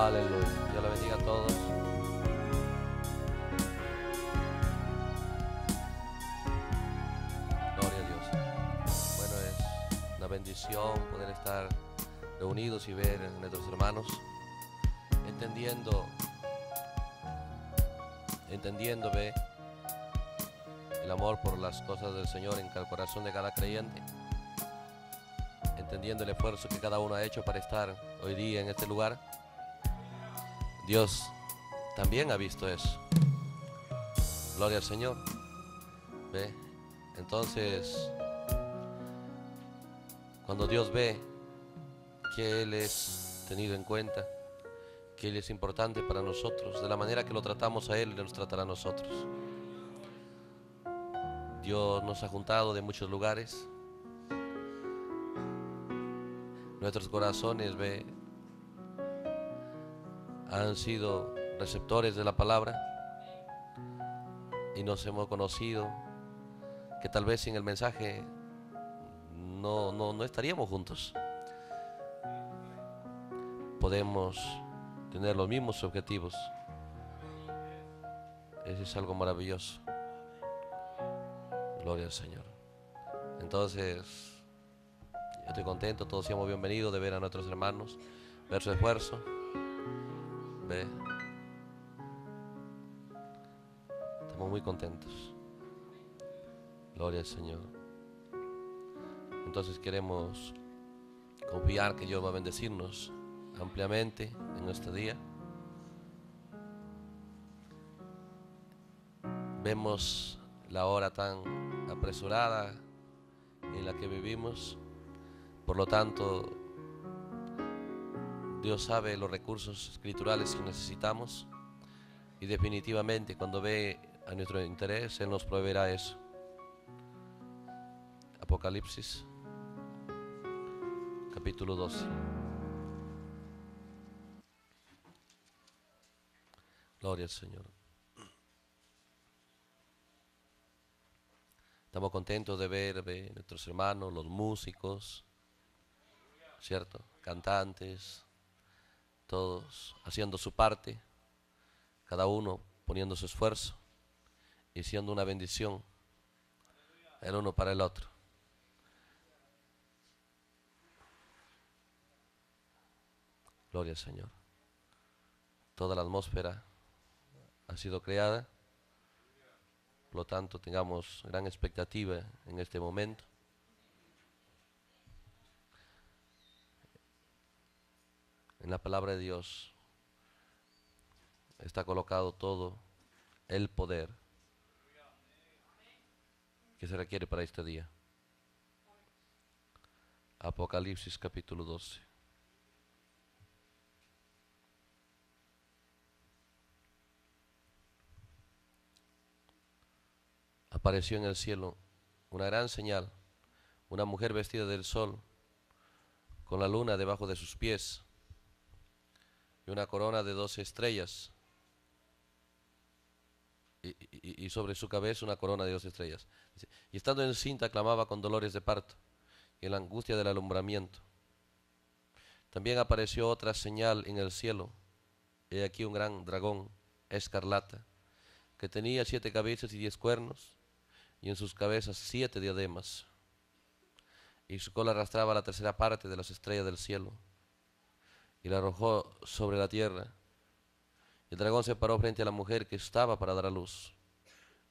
Aleluya. Dios le bendiga a todos. Gloria a Dios. Bueno, es una bendición poder estar reunidos y ver a nuestros hermanos entendiendo, entendiendo, el amor por las cosas del Señor en el corazón de cada creyente. Entendiendo el esfuerzo que cada uno ha hecho para estar hoy día en este lugar Dios también ha visto eso. Gloria al Señor. ¿Ve? Entonces, cuando Dios ve que Él es tenido en cuenta, que Él es importante para nosotros, de la manera que lo tratamos a Él, Él nos tratará a nosotros. Dios nos ha juntado de muchos lugares. Nuestros corazones, ve, han sido receptores de la palabra y nos hemos conocido, que tal vez sin el mensaje no, no, no estaríamos juntos. Podemos tener los mismos objetivos. Eso es algo maravilloso. Gloria al Señor. Entonces, yo estoy contento, todos seamos bienvenidos de ver a nuestros hermanos, ver su esfuerzo. Estamos muy contentos. Gloria al Señor. Entonces queremos confiar que Dios va a bendecirnos ampliamente en este día. Vemos la hora tan apresurada en la que vivimos. Por lo tanto, Dios sabe los recursos escriturales que necesitamos y definitivamente cuando ve a nuestro interés, Él nos proveerá eso. Apocalipsis, capítulo 12. Gloria al Señor. Estamos contentos de ver a nuestros hermanos, los músicos, ¿cierto? Cantantes, todos haciendo su parte, cada uno poniendo su esfuerzo y siendo una bendición el uno para el otro. Gloria al Señor. Toda la atmósfera ha sido creada, por lo tanto tengamos gran expectativa en este momento. en la palabra de Dios está colocado todo el poder que se requiere para este día. Apocalipsis capítulo 12. Apareció en el cielo una gran señal, una mujer vestida del sol, con la luna debajo de sus pies y una corona de doce estrellas. Y, sobre su cabeza una corona de doce estrellas. y estando en cinta clamaba con dolores de parto y en la angustia del alumbramiento. También apareció otra señal en el cielo. He aquí un gran dragón, escarlata, que tenía siete cabezas y diez cuernos, y en sus cabezas siete diademas. Y su cola arrastraba la tercera parte de las estrellas del cielo y la arrojó sobre la tierra. El dragón se paró frente a la mujer que estaba para dar a luz,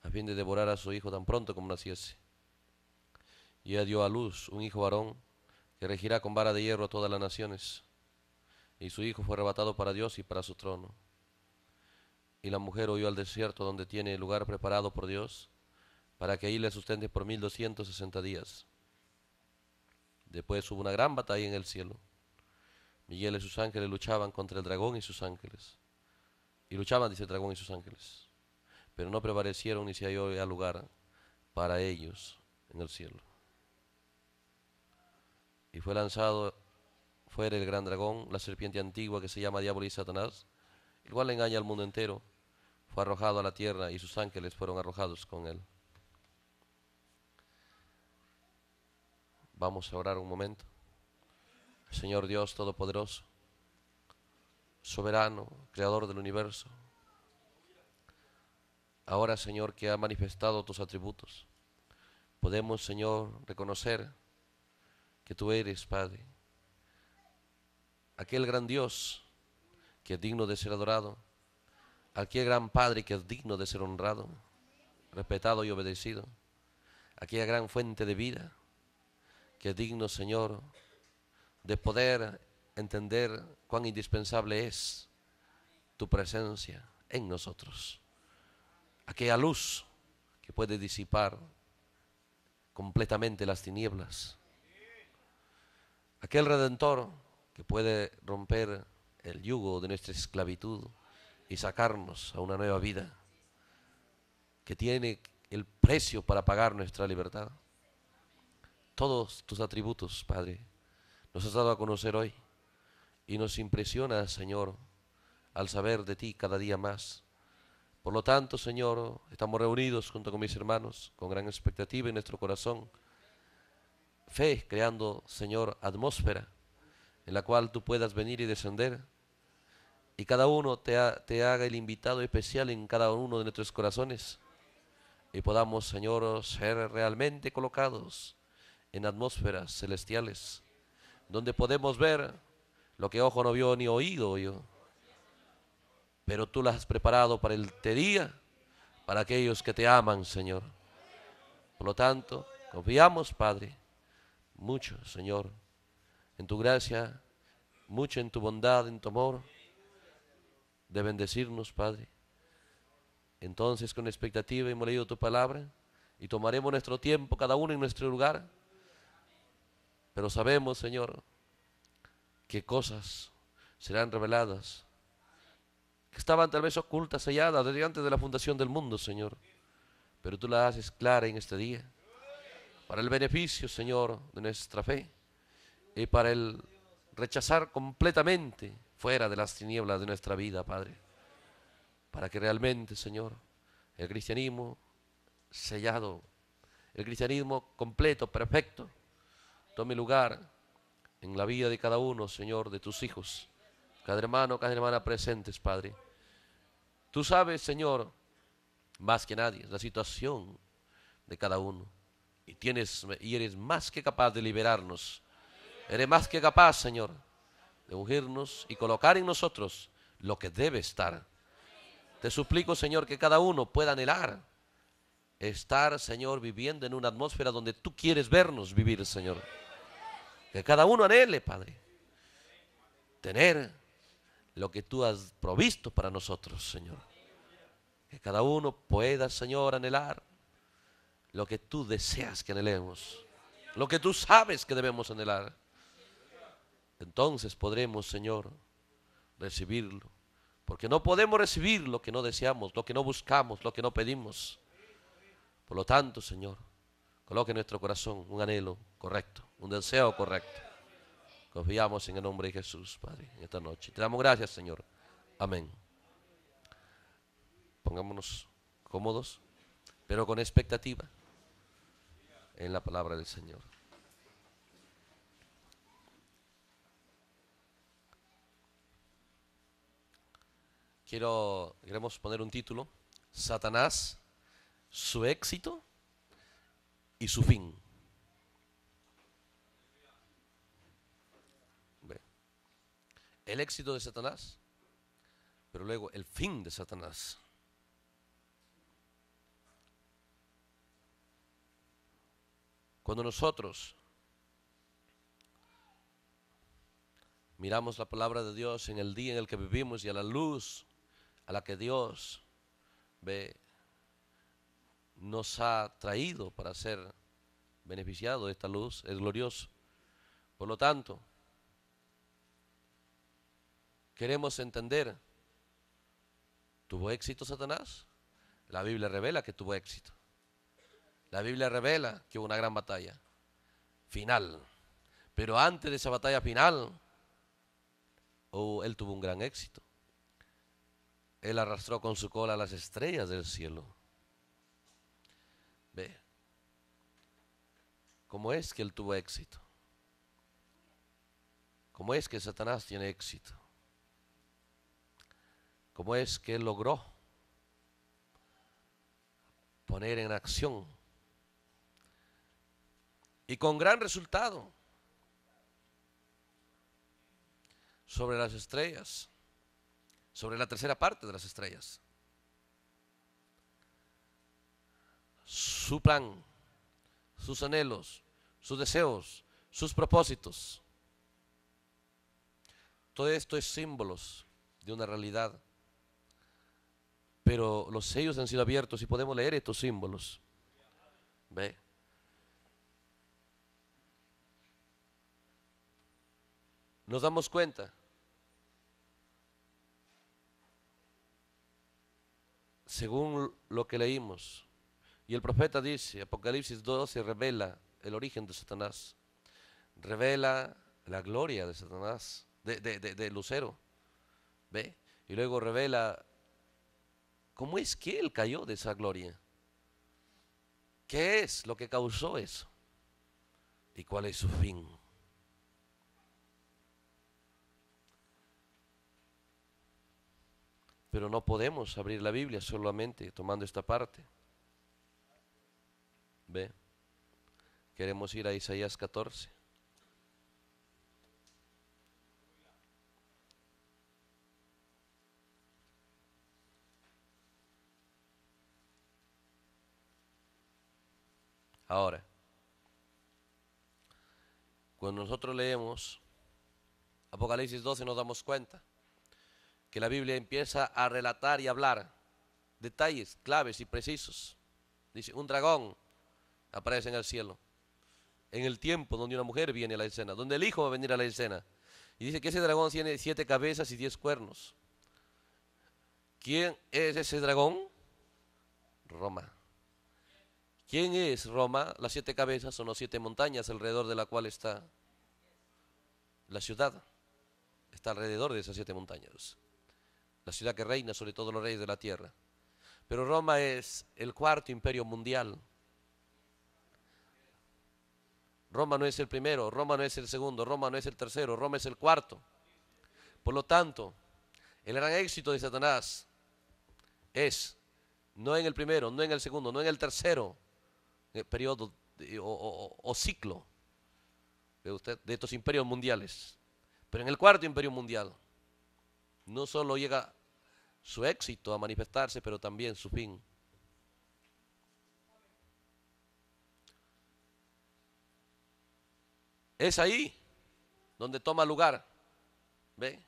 a fin de devorar a su hijo tan pronto como naciese. Y ella dio a luz un hijo varón que regirá con vara de hierro a todas las naciones. Y su hijo fue arrebatado para Dios y para su trono. Y la mujer huyó al desierto donde tiene lugar preparado por Dios para que ahí le sustente por 1260 días. Después hubo una gran batalla en el cielo. Miguel y sus ángeles luchaban contra el dragón y sus ángeles. Y luchaban, dice el dragón y sus ángeles. Pero no prevalecieron ni se halló lugar para ellos en el cielo. Y fue lanzado fuera el gran dragón, la serpiente antigua que se llama Diablo y Satanás, igual engaña al mundo entero. Fue arrojado a la tierra y sus ángeles fueron arrojados con él. Vamos a orar un momento. Señor Dios Todopoderoso, soberano, creador del universo. Ahora, Señor, que ha manifestado tus atributos, podemos, Señor, reconocer que tú eres, Padre, aquel gran Dios que es digno de ser adorado, aquel gran Padre que es digno de ser honrado, respetado y obedecido, aquella gran fuente de vida que es digno, Señor, de poder entender cuán indispensable es tu presencia en nosotros. Aquella luz que puede disipar completamente las tinieblas. Aquel redentor que puede romper el yugo de nuestra esclavitud y sacarnos a una nueva vida, que tiene el precio para pagar nuestra libertad. Todos tus atributos, Padre, nos has dado a conocer hoy y nos impresiona, Señor, al saber de ti cada día más. Por lo tanto, Señor, estamos reunidos junto con mis hermanos, con gran expectativa en nuestro corazón, fe creando, Señor, atmósfera en la cual tú puedas venir y descender, y cada uno te, te haga el invitado especial en cada uno de nuestros corazones, y podamos, Señor, ser realmente colocados en atmósferas celestiales donde podemos ver lo que ojo no vio ni oído yo. Pero tú las has preparado para el día, para aquellos que te aman, Señor. Por lo tanto, confiamos, Padre, mucho, Señor, en tu gracia, mucho en tu bondad, en tu amor, de bendecirnos, Padre. Entonces, con expectativa hemos leído tu palabra y tomaremos nuestro tiempo, cada uno en nuestro lugar pero sabemos, Señor, que cosas serán reveladas, que estaban tal vez ocultas, selladas desde antes de la fundación del mundo, Señor. Pero tú las haces clara en este día, para el beneficio, Señor, de nuestra fe, y para el rechazar completamente fuera de las tinieblas de nuestra vida, Padre. Para que realmente, Señor, el cristianismo sellado, el cristianismo completo, perfecto, Tome lugar en la vida de cada uno, Señor, de tus hijos. Cada hermano, cada hermana presentes, Padre. Tú sabes, Señor, más que nadie, la situación de cada uno. Y, tienes, y eres más que capaz de liberarnos. Eres más que capaz, Señor, de ungirnos y colocar en nosotros lo que debe estar. Te suplico, Señor, que cada uno pueda anhelar estar, Señor, viviendo en una atmósfera donde tú quieres vernos vivir, Señor. Que cada uno anhele, Padre, tener lo que tú has provisto para nosotros, Señor. Que cada uno pueda, Señor, anhelar lo que tú deseas que anhelemos. Lo que tú sabes que debemos anhelar. Entonces podremos, Señor, recibirlo. Porque no podemos recibir lo que no deseamos, lo que no buscamos, lo que no pedimos. Por lo tanto, Señor, coloque en nuestro corazón un anhelo correcto un deseo correcto. Confiamos en el nombre de Jesús, Padre, en esta noche. Te damos gracias, Señor. Amén. Pongámonos cómodos, pero con expectativa en la palabra del Señor. Quiero, queremos poner un título, Satanás, su éxito y su fin. el éxito de Satanás, pero luego el fin de Satanás. Cuando nosotros miramos la palabra de Dios en el día en el que vivimos y a la luz a la que Dios ve, nos ha traído para ser beneficiado de esta luz, es glorioso. Por lo tanto, queremos entender, ¿tuvo éxito Satanás? La Biblia revela que tuvo éxito. La Biblia revela que hubo una gran batalla final. Pero antes de esa batalla final, oh, él tuvo un gran éxito. Él arrastró con su cola las estrellas del cielo. Ve, ¿cómo es que él tuvo éxito? ¿Cómo es que Satanás tiene éxito? ¿Cómo es que logró poner en acción? Y con gran resultado sobre las estrellas, sobre la tercera parte de las estrellas. Su plan, sus anhelos, sus deseos, sus propósitos. Todo esto es símbolos de una realidad pero los sellos han sido abiertos y podemos leer estos símbolos. ¿Ve? Nos damos cuenta. Según lo que leímos, y el profeta dice, Apocalipsis 12 revela el origen de Satanás, revela la gloria de Satanás, de, Lucero, ¿ve? Y luego revela ¿Cómo es que él cayó de esa gloria? ¿Qué es lo que causó eso? ¿Y cuál es su fin? Pero no podemos abrir la Biblia solamente tomando esta parte. ¿Ve? Queremos ir a Isaías 14. Ahora, cuando nosotros leemos Apocalipsis 12 nos damos cuenta que la Biblia empieza a relatar y hablar detalles claves y precisos. Dice, un dragón aparece en el cielo, en el tiempo donde una mujer viene a la escena, donde el hijo va a venir a la escena. Y dice que ese dragón tiene siete cabezas y diez cuernos. ¿Quién es ese dragón? Roma. ¿Quién es Roma? Las siete cabezas son las siete montañas alrededor de la cual está la ciudad. Está alrededor de esas siete montañas. La ciudad que reina sobre todos los reyes de la tierra. Pero Roma es el cuarto imperio mundial. Roma no es el primero, Roma no es el segundo, Roma no es el tercero, Roma es el cuarto. Por lo tanto, el gran éxito de Satanás es no en el primero, no en el segundo, no en el tercero, eh, periodo o, ciclo de, usted, de estos imperios mundiales. Pero en el cuarto imperio mundial no solo llega su éxito a manifestarse, pero también su fin. Es ahí donde toma lugar, ¿ve?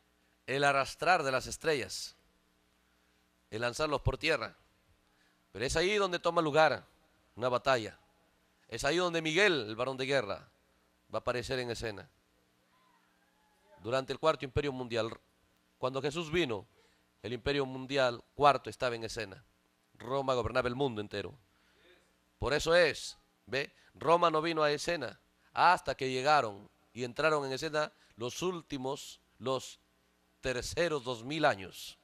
El arrastrar de las estrellas, el lanzarlos por tierra. Pero es ahí donde toma lugar una batalla. Es ahí donde Miguel, el varón de guerra, va a aparecer en escena. Durante el cuarto imperio mundial, cuando Jesús vino, el imperio mundial cuarto estaba en escena. Roma gobernaba el mundo entero. Por eso es, ¿ve? Roma no vino a escena hasta que llegaron y entraron en escena los últimos, los terceros dos mil años.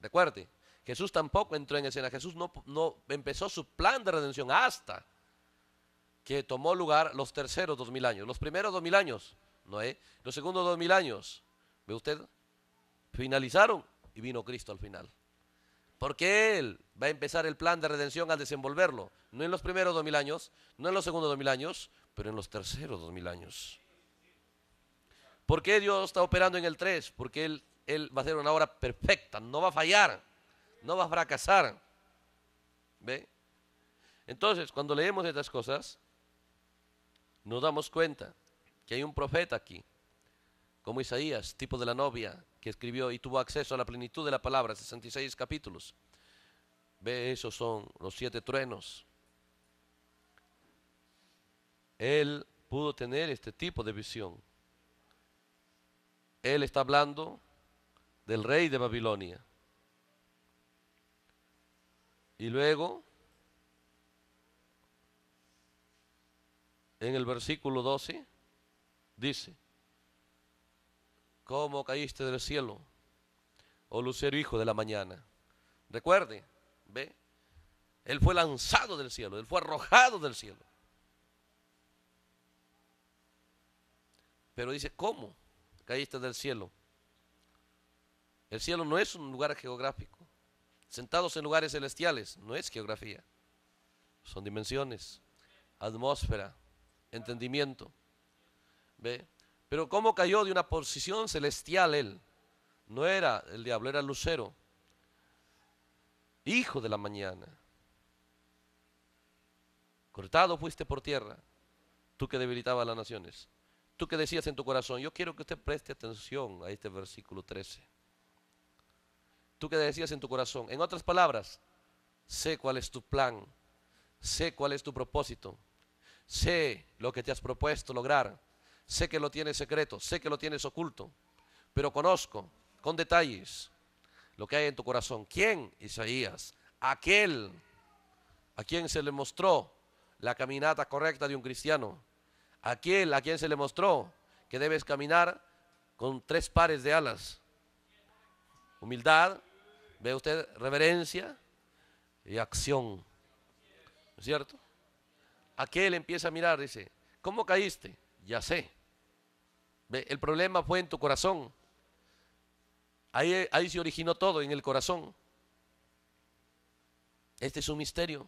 Recuerde, Jesús tampoco entró en escena. Jesús no, no empezó su plan de redención hasta que tomó lugar los terceros dos mil años. Los primeros dos mil años, Noé. Los segundos dos mil años, ¿ve usted? Finalizaron y vino Cristo al final. Porque Él va a empezar el plan de redención al desenvolverlo. No en los primeros dos mil años, no en los segundos dos mil años, pero en los terceros dos mil años. ¿Por qué Dios está operando en el tres? Porque él, él va a hacer una obra perfecta, no va a fallar no va a fracasar. ¿Ve? Entonces, cuando leemos estas cosas, nos damos cuenta que hay un profeta aquí, como Isaías, tipo de la novia, que escribió y tuvo acceso a la plenitud de la palabra, 66 capítulos. Ve, esos son los siete truenos. Él pudo tener este tipo de visión. Él está hablando del rey de Babilonia. Y luego, en el versículo 12, dice, ¿cómo caíste del cielo, oh lucero hijo de la mañana? Recuerde, ve, él fue lanzado del cielo, él fue arrojado del cielo. Pero dice, ¿cómo caíste del cielo? El cielo no es un lugar geográfico sentados en lugares celestiales. No es geografía, son dimensiones, atmósfera, entendimiento. ¿Ve? Pero cómo cayó de una posición celestial él. No era el diablo, era Lucero, hijo de la mañana. Cortado fuiste por tierra, tú que debilitabas las naciones. Tú que decías en tu corazón, yo quiero que usted preste atención a este versículo 13 tú que decías en tu corazón. En otras palabras, sé cuál es tu plan, sé cuál es tu propósito, sé lo que te has propuesto lograr, sé que lo tienes secreto, sé que lo tienes oculto, pero conozco con detalles lo que hay en tu corazón. ¿Quién? Isaías, aquel a quien se le mostró la caminata correcta de un cristiano, aquel a quien se le mostró que debes caminar con tres pares de alas. Humildad, ¿Ve usted reverencia y acción? ¿No es cierto? Aquel empieza a mirar, dice, ¿cómo caíste? Ya sé. El problema fue en tu corazón. Ahí, ahí se originó todo, en el corazón. Este es un misterio.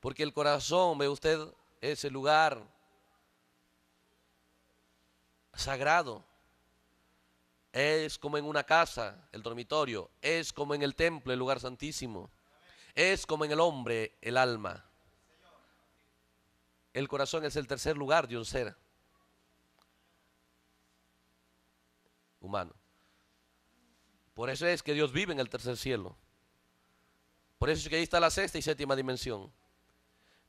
Porque el corazón, ve usted, es el lugar sagrado es como en una casa, el dormitorio. Es como en el templo, el lugar santísimo. Es como en el hombre, el alma. El corazón es el tercer lugar de un ser humano. Por eso es que Dios vive en el tercer cielo. Por eso es que ahí está la sexta y séptima dimensión.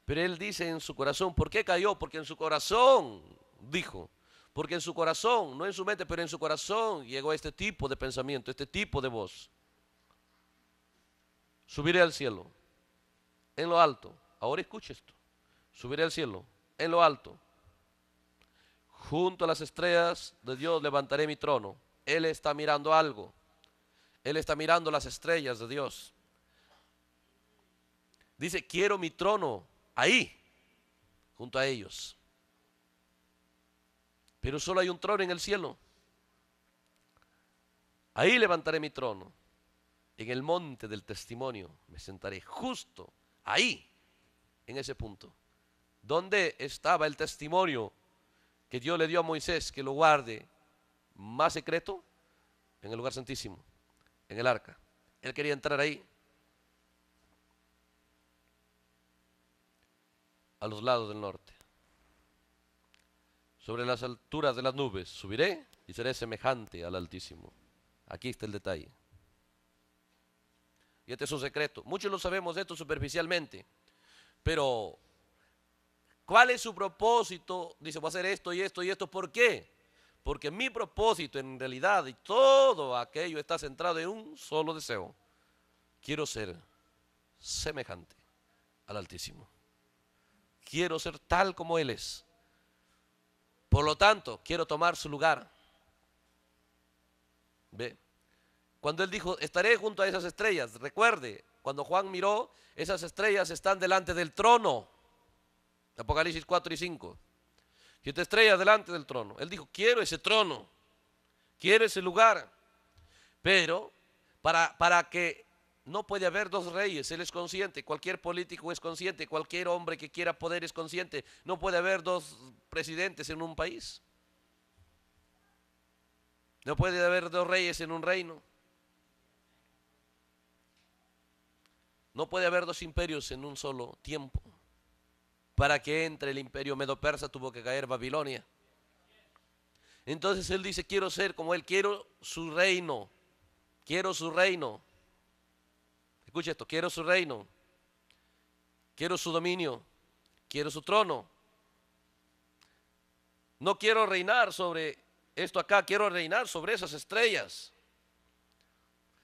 Pero él dice en su corazón, ¿por qué cayó? Porque en su corazón dijo, porque en su corazón, no en su mente, pero en su corazón llegó este tipo de pensamiento, este tipo de voz. Subiré al cielo, en lo alto. Ahora escuche esto. Subiré al cielo, en lo alto. Junto a las estrellas de Dios levantaré mi trono. Él está mirando algo. Él está mirando las estrellas de Dios. Dice, quiero mi trono ahí, junto a ellos. Pero solo hay un trono en el cielo. Ahí levantaré mi trono. En el monte del testimonio me sentaré justo ahí, en ese punto. donde estaba el testimonio que Dios le dio a Moisés que lo guarde más secreto? En el lugar santísimo, en el arca. Él quería entrar ahí. A los lados del norte sobre las alturas de las nubes, subiré y seré semejante al Altísimo. Aquí está el detalle. Y este es un secreto. Muchos lo sabemos de esto superficialmente, pero ¿cuál es su propósito? Dice, voy a hacer esto y esto y esto. ¿Por qué? Porque mi propósito en realidad y todo aquello está centrado en un solo deseo. Quiero ser semejante al Altísimo. Quiero ser tal como Él es. Por lo tanto, quiero tomar su lugar. ¿Ve? Cuando él dijo, estaré junto a esas estrellas, recuerde, cuando Juan miró, esas estrellas están delante del trono. Apocalipsis 4 y 5. Siete estrellas delante del trono. Él dijo, quiero ese trono, quiero ese lugar. Pero para, para que no puede haber dos reyes, él es consciente, cualquier político es consciente, cualquier hombre que quiera poder es consciente, no puede haber dos presidentes en un país. No puede haber dos reyes en un reino. No puede haber dos imperios en un solo tiempo. Para que entre el imperio medo-persa tuvo que caer Babilonia. Entonces él dice, quiero ser como él, quiero su reino, quiero su reino. Escucha esto, quiero su reino, quiero su dominio, quiero su trono, no quiero reinar sobre esto acá, quiero reinar sobre esas estrellas.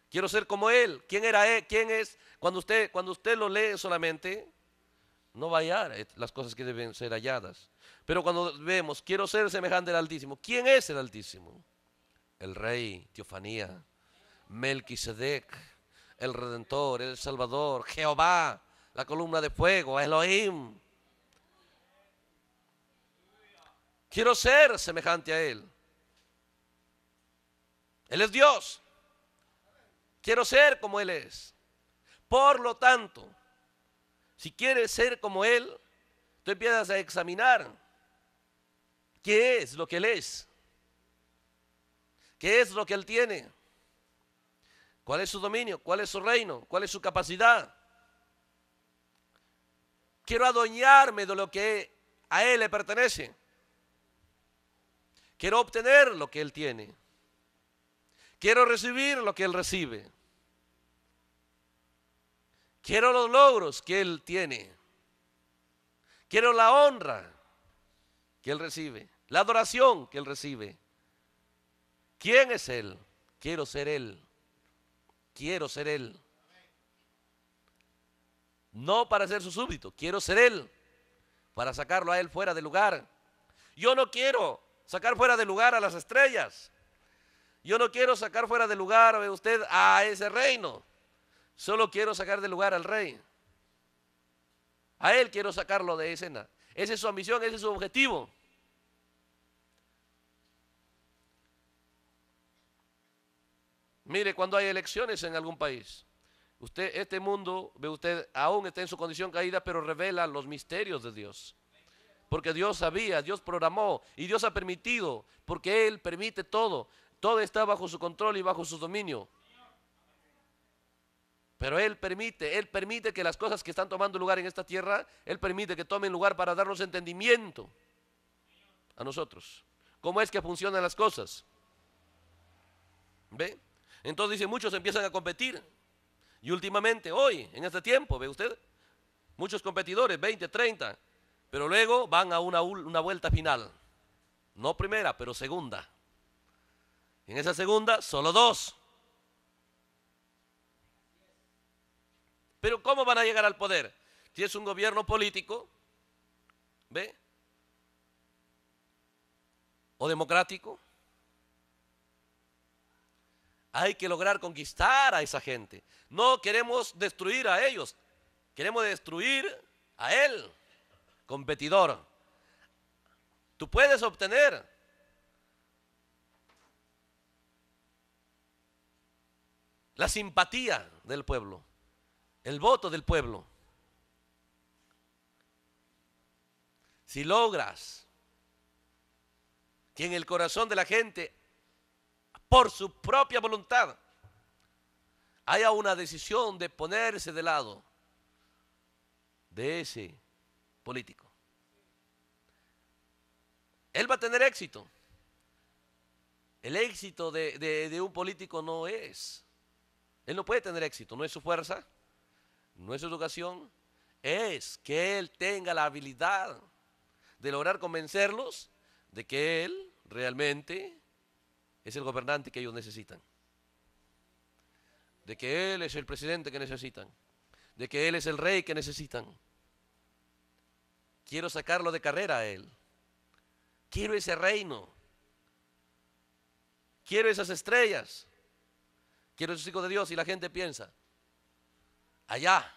Quiero ser como él. ¿Quién era él? E-, ¿Quién es? Cuando usted, cuando usted lo lee solamente, no va a hallar eh, las cosas que deben ser halladas. Pero cuando vemos, quiero ser semejante al Altísimo. ¿Quién es el Altísimo? El Rey, Teofanía, Melquisedec, el Redentor, el Salvador, Jehová, la columna de fuego, Elohim, Quiero ser semejante a Él. Él es Dios. Quiero ser como Él es. Por lo tanto, si quieres ser como Él, tú empiezas a examinar qué es lo que Él es. ¿Qué es lo que Él tiene? ¿Cuál es su dominio? ¿Cuál es su reino? ¿Cuál es su capacidad? Quiero adueñarme de lo que a Él le pertenece. Quiero obtener lo que Él tiene. Quiero recibir lo que Él recibe. Quiero los logros que Él tiene. Quiero la honra que Él recibe. La adoración que Él recibe. ¿Quién es Él? Quiero ser Él. Quiero ser Él. No para ser su súbdito. Quiero ser Él. Para sacarlo a Él fuera de lugar. Yo no quiero sacar fuera de lugar a las estrellas. Yo no quiero sacar fuera de lugar, a usted, a ese reino. Solo quiero sacar de lugar al rey. A él quiero sacarlo de escena. Esa es su ambición, ese es su objetivo. Mire, cuando hay elecciones en algún país, usted, este mundo, ve usted, aún está en su condición caída, pero revela los misterios de Dios porque Dios sabía, Dios programó y Dios ha permitido, porque Él permite todo. Todo está bajo su control y bajo su dominio. Pero Él permite, Él permite que las cosas que están tomando lugar en esta tierra, Él permite que tomen lugar para darnos entendimiento a nosotros. ¿Cómo es que funcionan las cosas? ¿Ve? Entonces dice, muchos empiezan a competir. Y últimamente, hoy, en este tiempo, ¿ve usted? Muchos competidores, 20, 30, pero luego van a una, una vuelta final. No primera, pero segunda. En esa segunda, solo dos. Pero ¿cómo van a llegar al poder? Si es un gobierno político, ¿ve? ¿O democrático? Hay que lograr conquistar a esa gente. No queremos destruir a ellos, queremos destruir a él competidor. Tú puedes obtener. La simpatía del pueblo, el voto del pueblo. Si logras que en el corazón de la gente, por su propia voluntad, haya una decisión de ponerse de lado de ese político. Él va a tener éxito. El éxito de, de, un político no es. Él no puede tener éxito, no es su fuerza, no es su educación, es que él tenga la habilidad de lograr convencerlos de que él realmente es el gobernante que ellos necesitan, de que él es el presidente que necesitan, de que él es el rey que necesitan. Quiero sacarlo de carrera a él. Quiero ese reino. Quiero esas estrellas. Quiero esos hijos de Dios. Y la gente piensa, allá,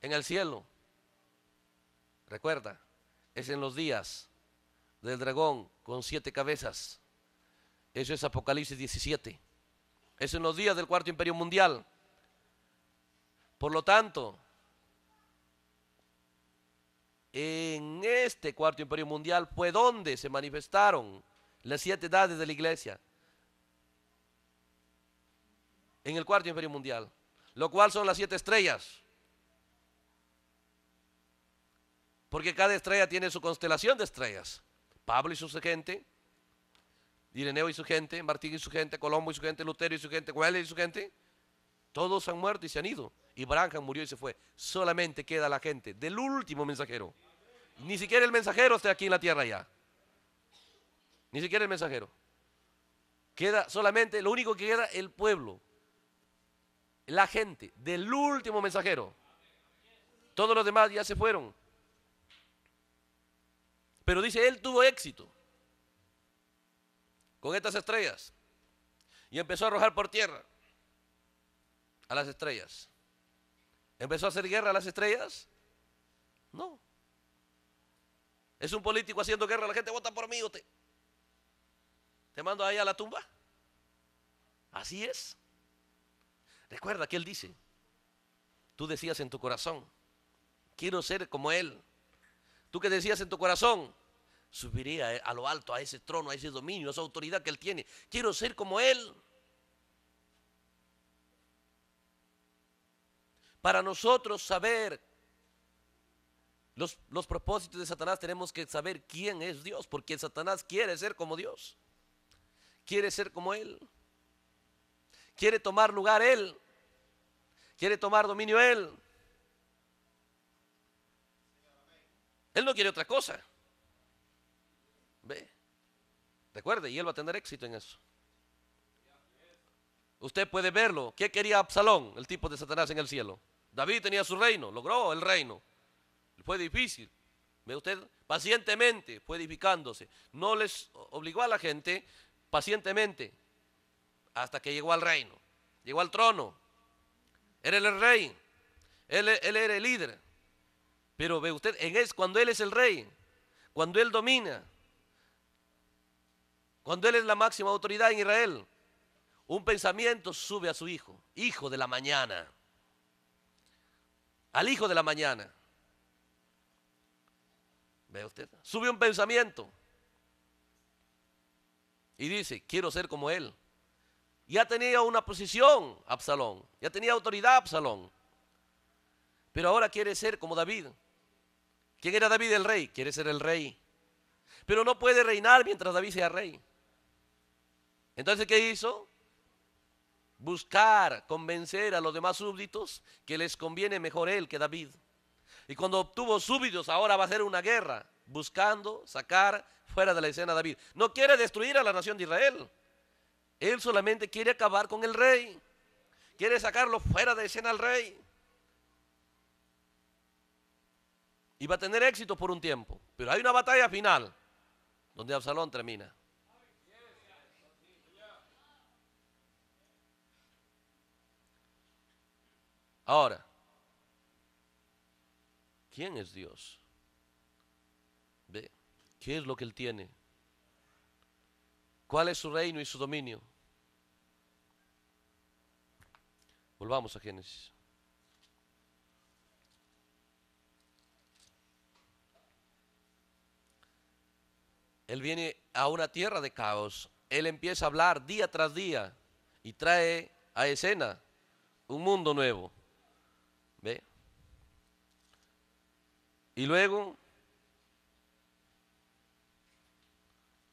en el cielo. Recuerda, es en los días del dragón con siete cabezas. Eso es Apocalipsis 17. Es en los días del cuarto imperio mundial. Por lo tanto, en este cuarto imperio mundial fue donde se manifestaron las siete edades de la iglesia. En el cuarto imperio mundial, lo cual son las siete estrellas. Porque cada estrella tiene su constelación de estrellas. Pablo y su gente, Ireneo y su gente, Martín y su gente, Colombo y su gente, Lutero y su gente, Coelho y su gente. Todos han muerto y se han ido. Y branca murió y se fue. Solamente queda la gente del último mensajero. Ni siquiera el mensajero está aquí en la tierra ya. Ni siquiera el mensajero. Queda solamente, lo único que queda, el pueblo. La gente del último mensajero. Todos los demás ya se fueron. Pero dice, él tuvo éxito con estas estrellas. Y empezó a arrojar por tierra a las estrellas. ¿Empezó a hacer guerra a las estrellas? No. Es un político haciendo guerra, la gente vota por mí, usted. Te mando ahí a la tumba. Así es. Recuerda que él dice, tú decías en tu corazón, quiero ser como él. Tú que decías en tu corazón, subiría a lo alto, a ese trono, a ese dominio, a esa autoridad que él tiene. Quiero ser como él. Para nosotros saber los, propósitos de Satanás tenemos que saber quién es Dios, porque Satanás quiere ser como Dios, quiere ser como Él, quiere tomar lugar Él, quiere tomar dominio Él. Él no quiere otra cosa. Ve. Recuerde, y él va a tener éxito en eso. Usted puede verlo. ¿Qué quería Absalón, el tipo de Satanás en el cielo? David tenía su reino, logró el reino fue difícil. Ve usted, pacientemente fue edificándose. No les obligó a la gente pacientemente hasta que llegó al reino, llegó al trono. Era el rey, él, era el líder. Pero ve usted, en es, cuando él es el rey, cuando él domina, cuando él es la máxima autoridad en Israel, un pensamiento sube a su hijo, hijo de la mañana, al hijo de la mañana. Sube un pensamiento y dice, quiero ser como él. Ya tenía una posición Absalón, ya tenía autoridad Absalón, pero ahora quiere ser como David. ¿Quién era David el rey? Quiere ser el rey, pero no puede reinar mientras David sea rey. Entonces, ¿qué hizo? Buscar, convencer a los demás súbditos que les conviene mejor él que David. Y cuando obtuvo súbditos, ahora va a ser una guerra, buscando sacar fuera de la escena a David. No quiere destruir a la nación de Israel. Él solamente quiere acabar con el rey. Quiere sacarlo fuera de escena al rey. Y va a tener éxito por un tiempo. Pero hay una batalla final donde Absalón termina. Ahora, ¿Quién es Dios? ¿Qué es lo que Él tiene? ¿Cuál es su reino y su dominio? Volvamos a Génesis. Él viene a una tierra de caos. Él empieza a hablar día tras día y trae a escena un mundo nuevo. Y luego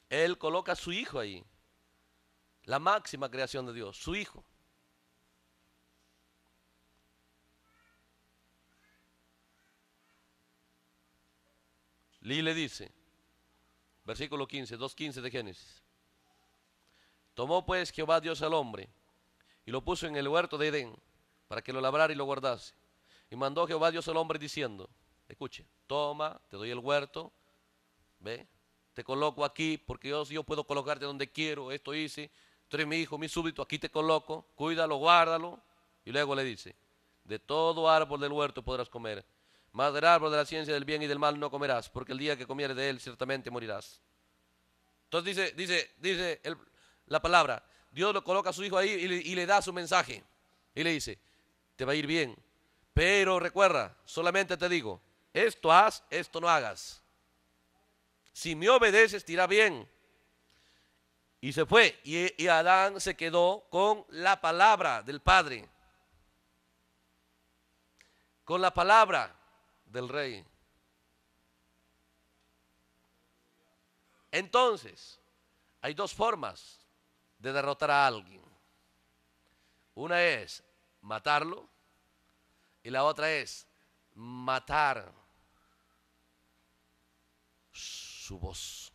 Él coloca a su hijo ahí, la máxima creación de Dios, su hijo. Lee le dice, versículo 15, 2.15 de Génesis. Tomó pues Jehová Dios al hombre y lo puso en el huerto de Edén para que lo labrara y lo guardase. Y mandó Jehová Dios al hombre diciendo, Escuche, toma, te doy el huerto, ve, te coloco aquí porque yo, yo puedo colocarte donde quiero, esto hice, tú eres mi hijo, mi súbdito, aquí te coloco, cuídalo, guárdalo. Y luego le dice, de todo árbol del huerto podrás comer, más del árbol de la ciencia del bien y del mal no comerás, porque el día que comieres de él ciertamente morirás. Entonces dice, dice, dice la palabra, Dios lo coloca a su hijo ahí y le da su mensaje. Y le dice, te va a ir bien, pero recuerda, solamente te digo, esto haz, esto no hagas. Si me obedeces, te irá bien. Y se fue. Y, y Adán se quedó con la palabra del Padre. Con la palabra del Rey. Entonces, hay dos formas de derrotar a alguien. Una es matarlo y la otra es matar su voz.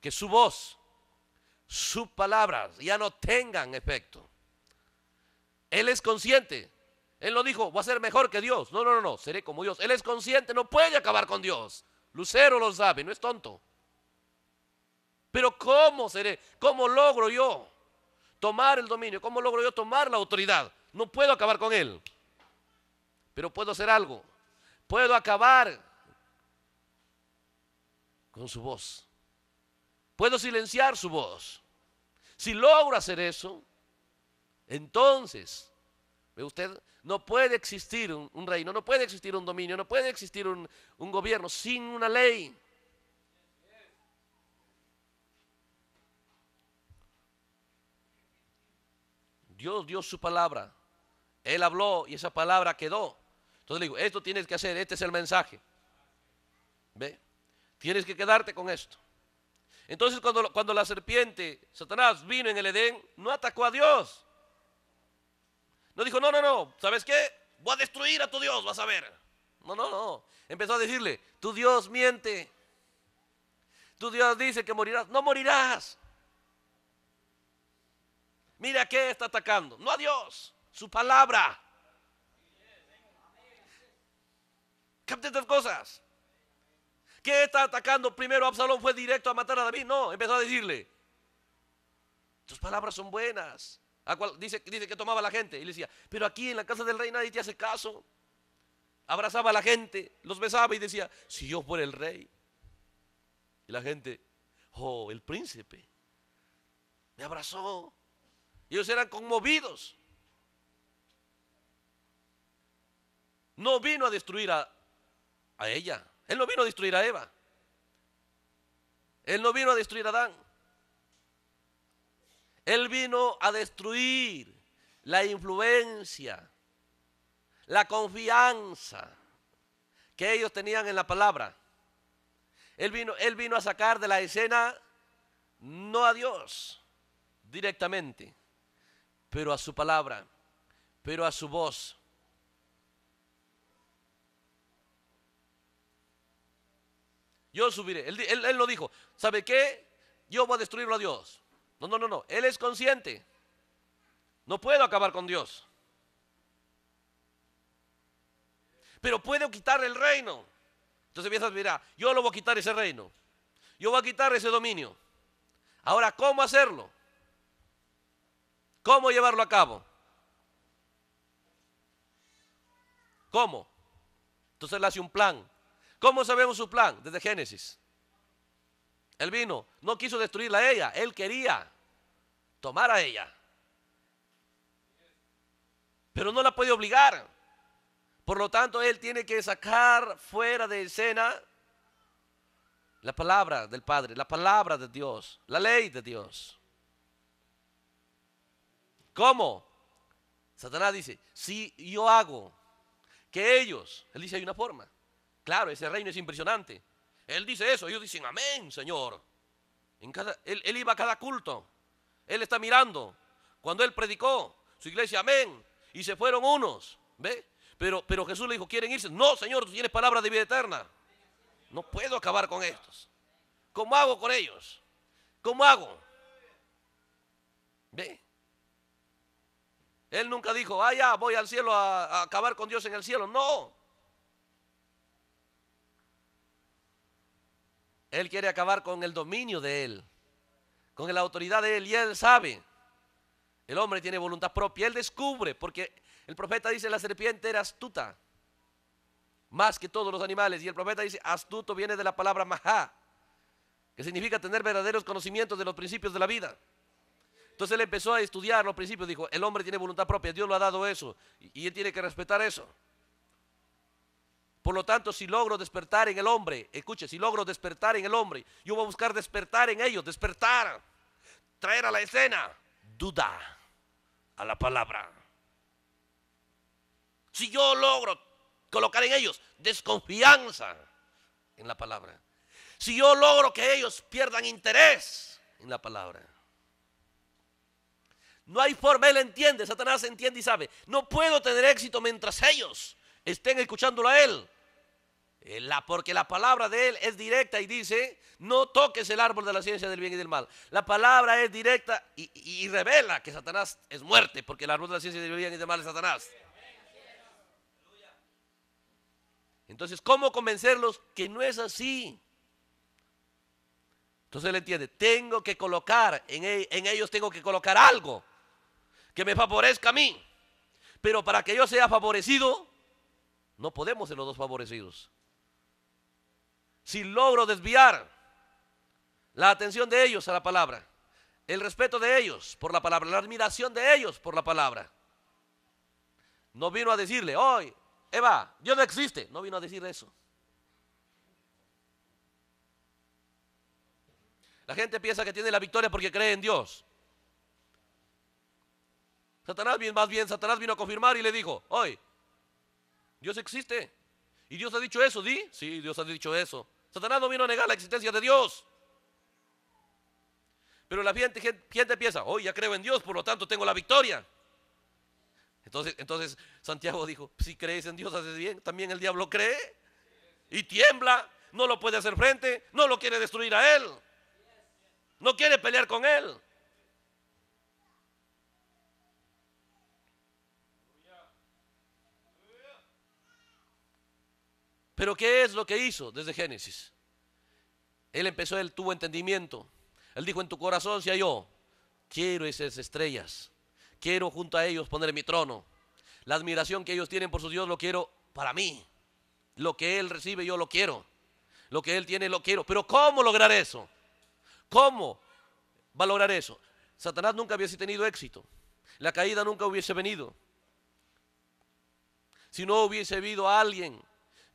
Que su voz, sus palabras ya no tengan efecto. Él es consciente. Él no dijo, voy a ser mejor que Dios. No, no, no, no, seré como Dios. Él es consciente, no puede acabar con Dios. Lucero lo sabe, no es tonto. Pero ¿cómo seré? ¿Cómo logro yo tomar el dominio? ¿Cómo logro yo tomar la autoridad? No puedo acabar con Él. Pero puedo hacer algo. Puedo acabar con su voz. Puedo silenciar su voz. Si logro hacer eso, entonces, ¿ve usted? No puede existir un, reino, no puede existir un dominio, no puede existir un gobierno sin una ley. Dios dio su palabra. Él habló y esa palabra quedó. Entonces le digo, esto tienes que hacer, este es el mensaje. Tienes que quedarte con esto. Entonces cuando, cuando la serpiente, Satanás, vino en el Edén, no atacó a Dios. No dijo, no, no, no, ¿sabes qué? Voy a destruir a tu Dios, vas a ver. No, no, no. Empezó a decirle, tu Dios miente. Tu Dios dice que morirás. No morirás. Mira qué está atacando. No a Dios, su palabra. Capte estas cosas. ¿Qué está atacando primero? Absalón fue directo a matar a David. No, empezó a decirle: Tus palabras son buenas. dice, que tomaba a la gente y le decía: Pero aquí en la casa del rey nadie te hace caso. Abrazaba a la gente, los besaba y decía: Si yo fuera el rey. Y la gente: Oh, el príncipe. Me abrazó. ellos eran conmovidos. No vino a destruir a, a ella. Él no vino a destruir a Eva. Él no vino a destruir a Adán. Él vino a destruir la influencia, la confianza que ellos tenían en la palabra. Él vino, él vino a sacar de la escena no a Dios directamente, pero a su palabra, pero a su voz, Yo subiré. Él, lo dijo. ¿Sabe qué? Yo voy a destruirlo a Dios. No, no, no, no. Él es consciente. No puedo acabar con Dios. Pero puedo quitar el reino. Entonces piensas, mira, yo lo voy a quitar ese reino. Yo voy a quitar ese dominio. Ahora, ¿cómo hacerlo? ¿Cómo llevarlo a cabo? ¿Cómo? Entonces él hace un plan. ¿Cómo sabemos su plan? Desde Génesis. Él vino, no quiso destruirla a ella, él quería tomar a ella. Pero no la puede obligar. Por lo tanto, él tiene que sacar fuera de escena la palabra del Padre, la palabra de Dios, la ley de Dios. ¿Cómo? Satanás dice, si yo hago que ellos, él dice, hay una forma, Claro, ese reino es impresionante. Él dice eso, ellos dicen, amén, Señor. En él, iba a cada culto. Él está mirando. Cuando él predicó, su iglesia, amén. Y se fueron unos. ¿Ve? Pero, pero Jesús le dijo, ¿quieren irse? No, Señor, tú tienes palabra de vida eterna. No puedo acabar con estos. ¿Cómo hago con ellos? ¿Cómo hago? ¿Ve? Él nunca dijo, ah, ya, voy al cielo a acabar con Dios en el cielo. No. Él quiere acabar con el dominio de Él, con la autoridad de Él, y Él sabe. El hombre tiene voluntad propia, Él descubre, porque el profeta dice, la serpiente era astuta, más que todos los animales, y el profeta dice, astuto viene de la palabra majá, que significa tener verdaderos conocimientos de los principios de la vida. Entonces él empezó a estudiar los principios, dijo, el hombre tiene voluntad propia, Dios lo ha dado eso, y él tiene que respetar eso. Por lo tanto, si logro despertar en el hombre, escuche, si logro despertar en el hombre, yo voy a buscar despertar en ellos, despertar, traer a la escena duda a la palabra. Si yo logro colocar en ellos desconfianza en la palabra, si yo logro que ellos pierdan interés en la palabra, no hay forma, él entiende, Satanás entiende y sabe, no puedo tener éxito mientras ellos estén escuchándolo a Él eh, la, porque la palabra de él es directa y dice, no toques el árbol de la ciencia del bien y del mal. La palabra es directa y, revela que Satanás es muerte, porque el árbol de la ciencia del bien y del mal es Satanás. Entonces, ¿cómo convencerlos que no es así? Entonces él entiende, tengo que colocar, en e, ellos tengo que colocar algo que me favorezca a mí. Pero para que yo sea favorecido, no podemos ser los dos favorecidos si logro desviar la atención de ellos a la palabra, el respeto de ellos por la palabra, la admiración de ellos por la palabra. No vino a decirle, hoy, Eva, Dios no existe. No vino a decir eso. La gente piensa que tiene la victoria porque cree en Dios. Satanás, más bien, Satanás vino a confirmar y le dijo, hoy, Dios existe. ¿Y Dios ha dicho eso? ¿Di? Sí, Dios ha dicho eso. Satanás no vino a negar la existencia de Dios. Pero la gente, piensa, hoy oh, ya creo en Dios, por lo tanto tengo la victoria. Entonces, entonces Santiago dijo, si crees en Dios haces bien, también el diablo cree y tiembla, no lo puede hacer frente, no lo quiere destruir a él, no quiere pelear con él. Pero ¿qué es lo que hizo desde Génesis? Él empezó, él tuvo entendimiento. Él dijo en tu corazón sea yo quiero esas estrellas, quiero junto a ellos poner mi trono. La admiración que ellos tienen por su Dios lo quiero para mí. Lo que Él recibe yo lo quiero. Lo que Él tiene lo quiero. Pero ¿cómo lograr eso? ¿Cómo valorar lograr eso? Satanás nunca hubiese tenido éxito. La caída nunca hubiese venido. Si no hubiese habido a alguien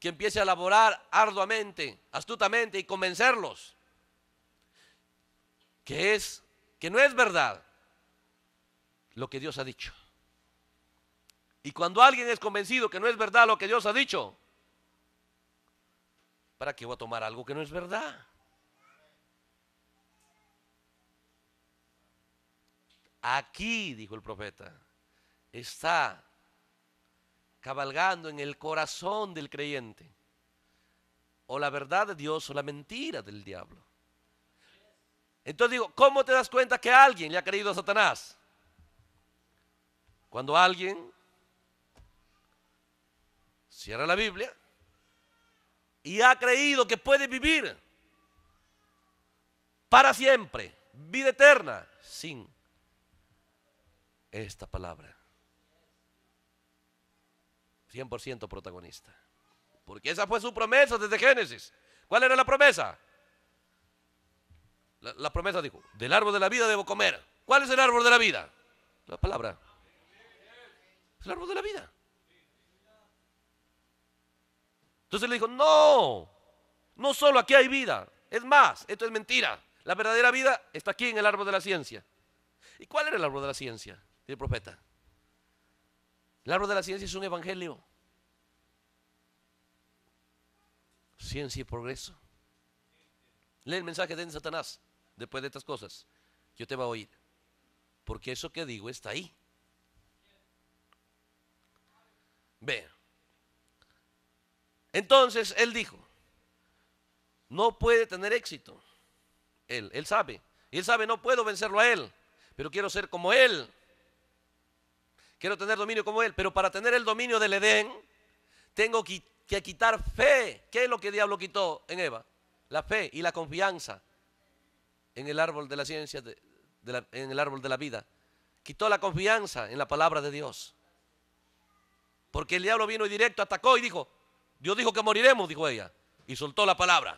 que empiece a laborar arduamente, astutamente y convencerlos que es que no es verdad lo que Dios ha dicho. Y cuando alguien es convencido que no es verdad lo que Dios ha dicho, ¿para qué va a tomar algo que no es verdad? Aquí, dijo el profeta, está cabalgando en el corazón del creyente. O la verdad de Dios o la mentira del diablo. Entonces digo, ¿cómo te das cuenta que alguien le ha creído a Satanás? Cuando alguien cierra la Biblia y ha creído que puede vivir para siempre, vida eterna, sin esta palabra. 100% protagonista. Porque esa fue su promesa desde Génesis. ¿Cuál era la promesa? La, promesa dijo, del árbol de la vida debo comer. ¿Cuál es el árbol de la vida? La palabra. el árbol de la vida. Entonces le dijo, no, no solo aquí hay vida. Es más, esto es mentira. La verdadera vida está aquí en el árbol de la ciencia. ¿Y cuál era el árbol de la ciencia? Dice el profeta. El árbol de la ciencia es un evangelio. Ciencia y progreso. Lee el mensaje de Satanás después de estas cosas. Yo te voy a oír. Porque eso que digo está ahí. Ve. Entonces él dijo, no puede tener éxito. Él, él sabe. Y él sabe, no puedo vencerlo a él, pero quiero ser como él. Quiero tener dominio como Él, pero para tener el dominio del Edén, tengo que, quitar fe. ¿Qué es lo que el diablo quitó en Eva? La fe y la confianza en el árbol de la ciencia, en el árbol de la vida. Quitó la confianza en la palabra de Dios. Porque el diablo vino directo, atacó y dijo, Dios dijo que moriremos, dijo ella. Y soltó la palabra.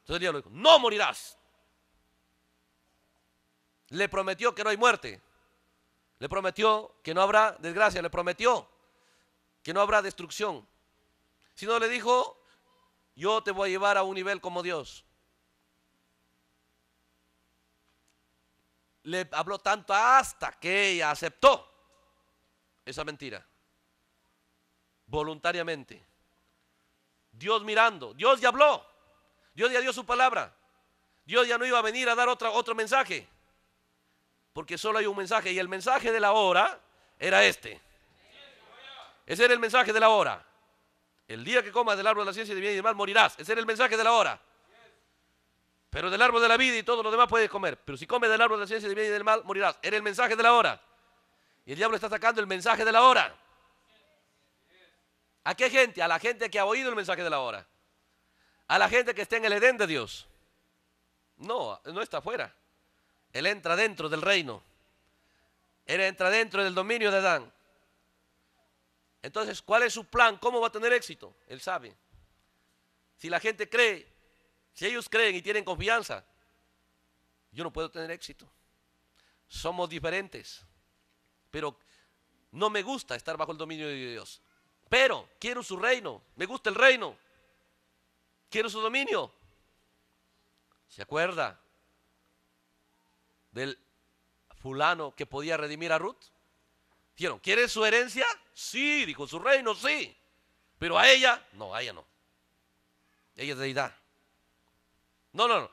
Entonces el diablo dijo, no morirás. Le prometió que no hay muerte. Le prometió que no habrá desgracia, le prometió que no habrá destrucción. Sino le dijo, yo te voy a llevar a un nivel como Dios. Le habló tanto hasta que ella aceptó esa mentira. Voluntariamente. Dios mirando. Dios ya habló. Dios ya dio su palabra. Dios ya no iba a venir a dar otra, otro mensaje porque solo hay un mensaje y el mensaje de la hora era este. Ese era el mensaje de la hora. El día que comas del árbol de la ciencia de bien y del mal morirás. Ese era el mensaje de la hora. Pero del árbol de la vida y todo lo demás puedes comer. Pero si comes del árbol de la ciencia de bien y del mal morirás. Era el mensaje de la hora. Y el diablo está sacando el mensaje de la hora. ¿A qué gente? A la gente que ha oído el mensaje de la hora. A la gente que está en el Edén de Dios. No, no está afuera. Él entra dentro del reino. Él entra dentro del dominio de Adán. Entonces, ¿cuál es su plan? ¿Cómo va a tener éxito? Él sabe. Si la gente cree, si ellos creen y tienen confianza, yo no puedo tener éxito. Somos diferentes. Pero no me gusta estar bajo el dominio de Dios. Pero quiero su reino. Me gusta el reino. Quiero su dominio. ¿Se acuerda? del fulano que podía redimir a Ruth? Dijeron, ¿quieres su herencia? Sí, dijo su reino, sí. Pero a ella, no, a ella no. Ella es deidad. No, no, no.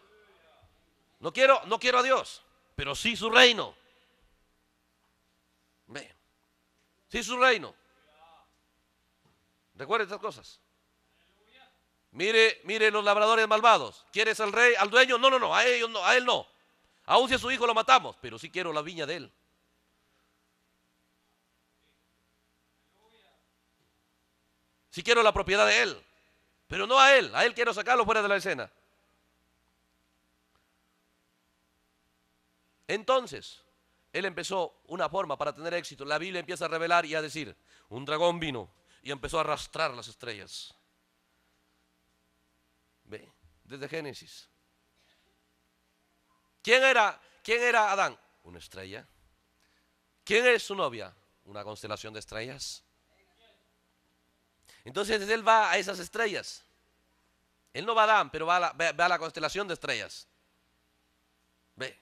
No quiero, no quiero a Dios, pero sí su reino. Si Sí su reino. recuerda estas cosas. Mire, mire los labradores malvados. ¿Quieres al rey, al dueño? No, no, no, a ellos no, a él no. Aún si a su hijo lo matamos, pero sí quiero la viña de él. Si quiero la propiedad de él, pero no a él, a él quiero sacarlo fuera de la escena. Entonces, él empezó una forma para tener éxito. La Biblia empieza a revelar y a decir, un dragón vino y empezó a arrastrar las estrellas. Ve, desde Génesis. ¿Quién era, quién era Adán? Una estrella. ¿Quién es su novia? Una constelación de estrellas. Entonces él va a esas estrellas. Él no va a Adán, pero va a la, va a la constelación de estrellas. Ve.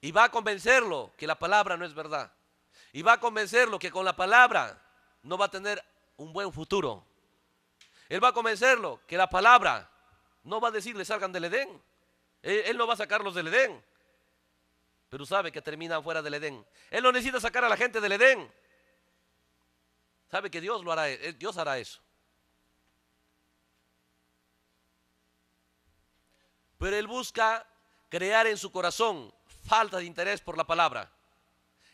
Y va a convencerlo que la palabra no es verdad. Y va a convencerlo que con la palabra no va a tener un buen futuro. Él va a convencerlo que la palabra no va a decirle salgan del Edén. Él, no va a sacarlos del Edén, pero sabe que terminan fuera del Edén. Él no necesita sacar a la gente del Edén. Sabe que Dios lo hará, eh, Dios hará eso. Pero él busca crear en su corazón falta de interés por la palabra.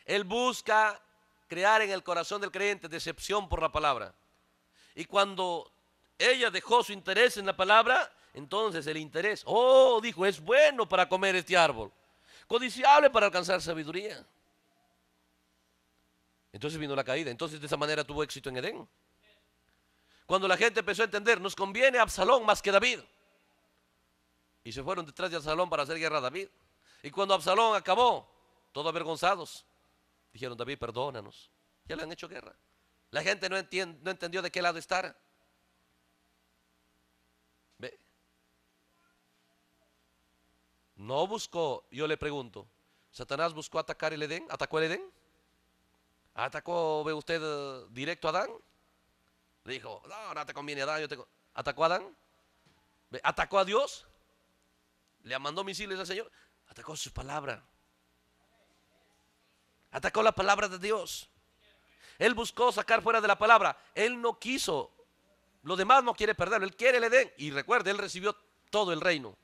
Él busca crear en el corazón del creyente decepción por la palabra. Y cuando ella dejó su interés en la palabra, entonces el interés, oh, dijo, es bueno para comer este árbol, codiciable para alcanzar sabiduría. Entonces vino la caída, entonces de esa manera tuvo éxito en Edén. Cuando la gente empezó a entender, nos conviene Absalón más que David. Y se fueron detrás de Absalón para hacer guerra a David. Y cuando Absalón acabó, todos avergonzados, dijeron, David, perdónanos. Ya le han hecho guerra. La gente no, entiende, no entendió de qué lado estar. No buscó, yo le pregunto, ¿Satanás buscó atacar el Edén? ¿Atacó el Edén? ¿Atacó, ve usted, eh, directo a Adán? Dijo, no, no te conviene Adán, yo ¿Atacó a Adán? ¿Atacó a Dios? ¿Le mandó misiles al Señor? Atacó su palabra. Atacó la palabra de Dios. Él buscó sacar fuera de la palabra. Él no quiso. Lo demás no quiere perderlo. Él quiere el Edén. Y recuerde, él recibió todo el reino.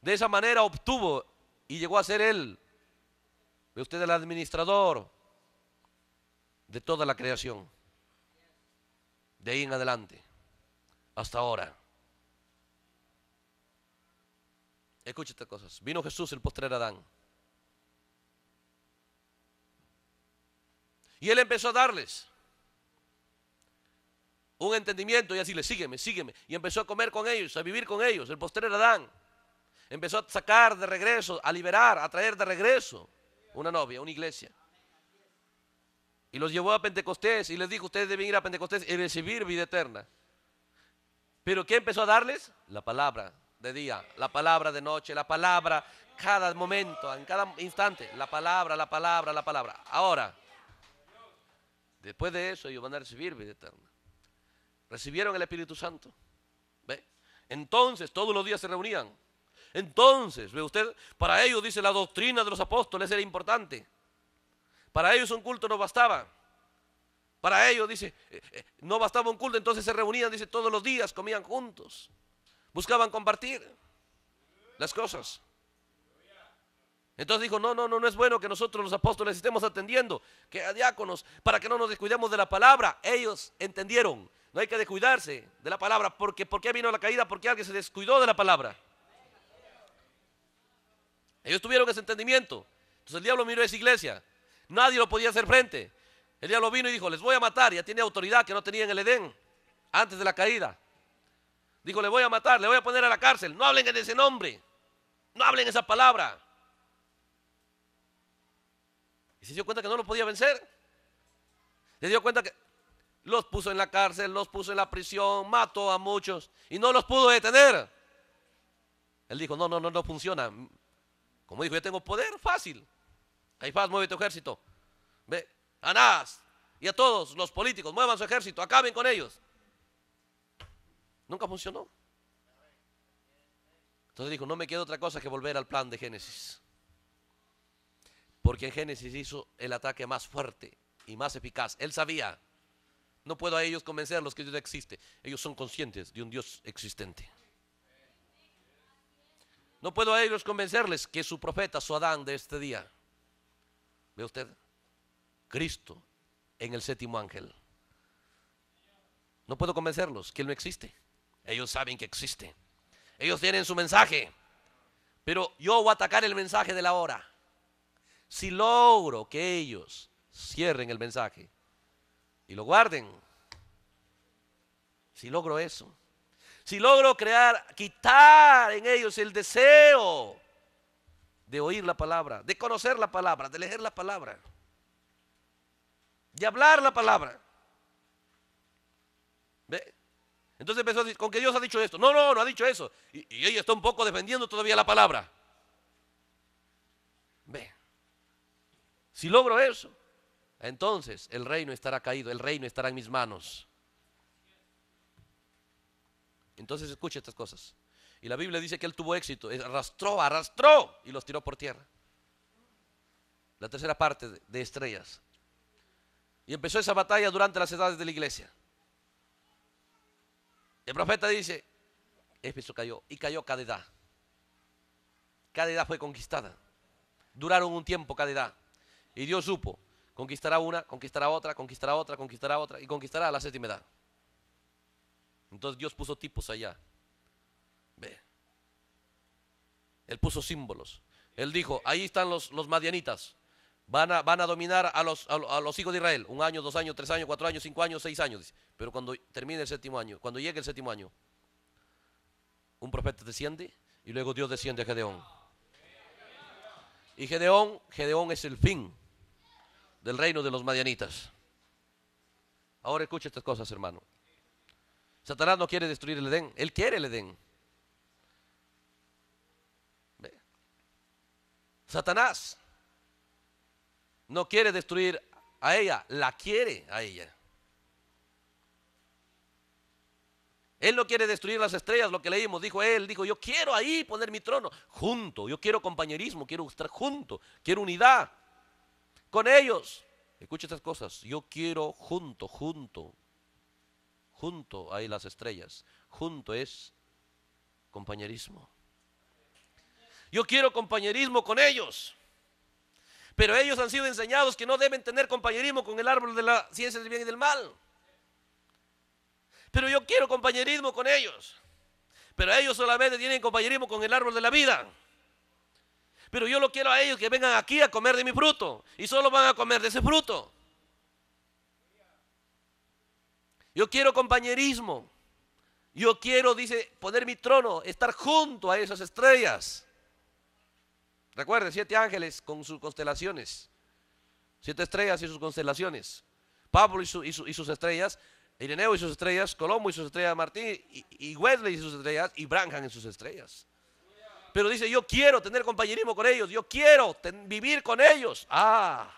De esa manera obtuvo y llegó a ser él, ve usted, el administrador de toda la creación. De ahí en adelante, hasta ahora. Escucha estas cosas. Vino Jesús, el postrer Adán. Y él empezó a darles un entendimiento y así le sígueme, sígueme. Y empezó a comer con ellos, a vivir con ellos, el postrer Adán empezó a sacar de regreso, a liberar, a traer de regreso una novia, una iglesia. Y los llevó a Pentecostés y les dijo, ustedes deben ir a Pentecostés y recibir vida eterna. Pero ¿qué empezó a darles? La palabra de día, la palabra de noche, la palabra cada momento, en cada instante, la palabra, la palabra, la palabra. Ahora, después de eso ellos van a recibir vida eterna. Recibieron el Espíritu Santo. ¿Ve? Entonces todos los días se reunían entonces, ve usted, para ellos dice la doctrina de los apóstoles era importante. Para ellos un culto no bastaba. Para ellos dice, eh, eh, no bastaba un culto, entonces se reunían, dice, todos los días, comían juntos. Buscaban compartir las cosas. Entonces dijo, no, no, no, no es bueno que nosotros los apóstoles estemos atendiendo, que a diáconos, para que no nos descuidemos de la palabra. Ellos entendieron, no hay que descuidarse de la palabra, porque ¿por qué vino la caída? Porque alguien se descuidó de la palabra. Ellos tuvieron ese entendimiento. Entonces el diablo miró a esa iglesia. Nadie lo podía hacer frente. El diablo vino y dijo, les voy a matar. Ya tiene autoridad que no tenía en el Edén antes de la caída. Dijo, le voy a matar, le voy a poner a la cárcel. No hablen en ese nombre. No hablen esa palabra. Y se dio cuenta que no lo podía vencer. Se dio cuenta que los puso en la cárcel, los puso en la prisión, mató a muchos y no los pudo detener. Él dijo, no, no, no, no funciona. Como dijo, yo tengo poder, fácil. Caifás, mueve tu ejército. Ve, Anás y a todos los políticos, muevan su ejército, acaben con ellos. Nunca funcionó. Entonces dijo, no me queda otra cosa que volver al plan de Génesis. Porque en Génesis hizo el ataque más fuerte y más eficaz. Él sabía, no puedo a ellos convencerlos que Dios existe. Ellos son conscientes de un Dios existente. No puedo a ellos convencerles que su profeta, su Adán de este día, ve usted, Cristo en el séptimo ángel. No puedo convencerlos que Él no existe. Ellos saben que existe. Ellos tienen su mensaje. Pero yo voy a atacar el mensaje de la hora. Si logro que ellos cierren el mensaje y lo guarden, si logro eso, si logro crear, quitar en ellos el deseo de oír la palabra, de conocer la palabra, de leer la palabra, de hablar la palabra. ¿Ve? Entonces empezó a decir, con que Dios ha dicho esto. No, no, no ha dicho eso. Y, y ella está un poco defendiendo todavía la palabra. Ve. Si logro eso, entonces el reino estará caído, el reino estará en mis manos. Entonces escuche estas cosas. Y la Biblia dice que él tuvo éxito, eh, arrastró, arrastró y los tiró por tierra. La tercera parte de estrellas. Y empezó esa batalla durante las edades de la iglesia. El profeta dice, Éfeso cayó y cayó cada edad. Cada edad fue conquistada. Duraron un tiempo cada edad. Y Dios supo, conquistará una, conquistará otra, conquistará otra, conquistará otra y conquistará la séptima edad. Entonces Dios puso tipos allá. Ve. Él puso símbolos. Él dijo, ahí están los, los madianitas. Van a, van a dominar a los, a, los hijos de Israel. Un año, dos años, tres años, cuatro años, cinco años, seis años. Pero cuando termine el séptimo año, cuando llegue el séptimo año, un profeta desciende y luego Dios desciende a Gedeón. Y Gedeón, Gedeón es el fin del reino de los madianitas. Ahora escucha estas cosas, hermano. Satanás no quiere destruir el Edén, él quiere el Edén. Satanás no quiere destruir a ella, la quiere a ella. Él no quiere destruir las estrellas, lo que leímos, dijo él, dijo, yo quiero ahí poner mi trono, junto, yo quiero compañerismo, quiero estar junto, quiero unidad con ellos. Escucha estas cosas, yo quiero junto, junto, Junto hay las estrellas. Junto es compañerismo. Yo quiero compañerismo con ellos. Pero ellos han sido enseñados que no deben tener compañerismo con el árbol de la ciencia del bien y del mal. Pero yo quiero compañerismo con ellos. Pero ellos solamente tienen compañerismo con el árbol de la vida. Pero yo lo quiero a ellos que vengan aquí a comer de mi fruto. Y solo van a comer de ese fruto. Yo quiero compañerismo. Yo quiero, dice, poner mi trono, estar junto a esas estrellas. Recuerde, siete ángeles con sus constelaciones. Siete estrellas y sus constelaciones. Pablo y, y, sus estrellas. Ireneo y sus estrellas. Colombo y sus estrellas. Martín y, Wesley y sus estrellas. Y Branham y sus estrellas. Pero dice, yo quiero tener compañerismo con ellos. Yo quiero vivir con ellos. Ah,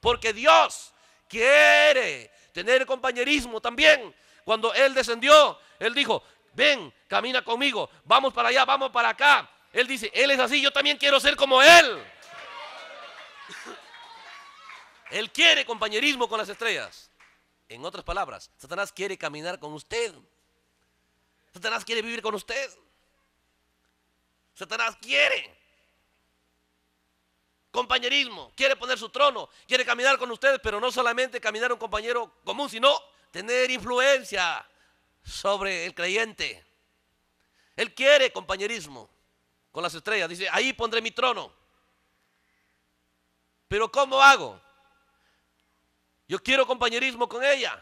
porque Dios quiere tener compañerismo también. Cuando Él descendió, Él dijo, ven, camina conmigo, vamos para allá, vamos para acá. Él dice, Él es así, yo también quiero ser como Él. Él quiere compañerismo con las estrellas. En otras palabras, Satanás quiere caminar con usted. Satanás quiere vivir con usted. Satanás quiere compañerismo, quiere poner su trono, quiere caminar con ustedes, pero no solamente caminar un compañero común, sino tener influencia sobre el creyente. Él quiere compañerismo con las estrellas, dice, ahí pondré mi trono. Pero ¿cómo hago? Yo quiero compañerismo con ella.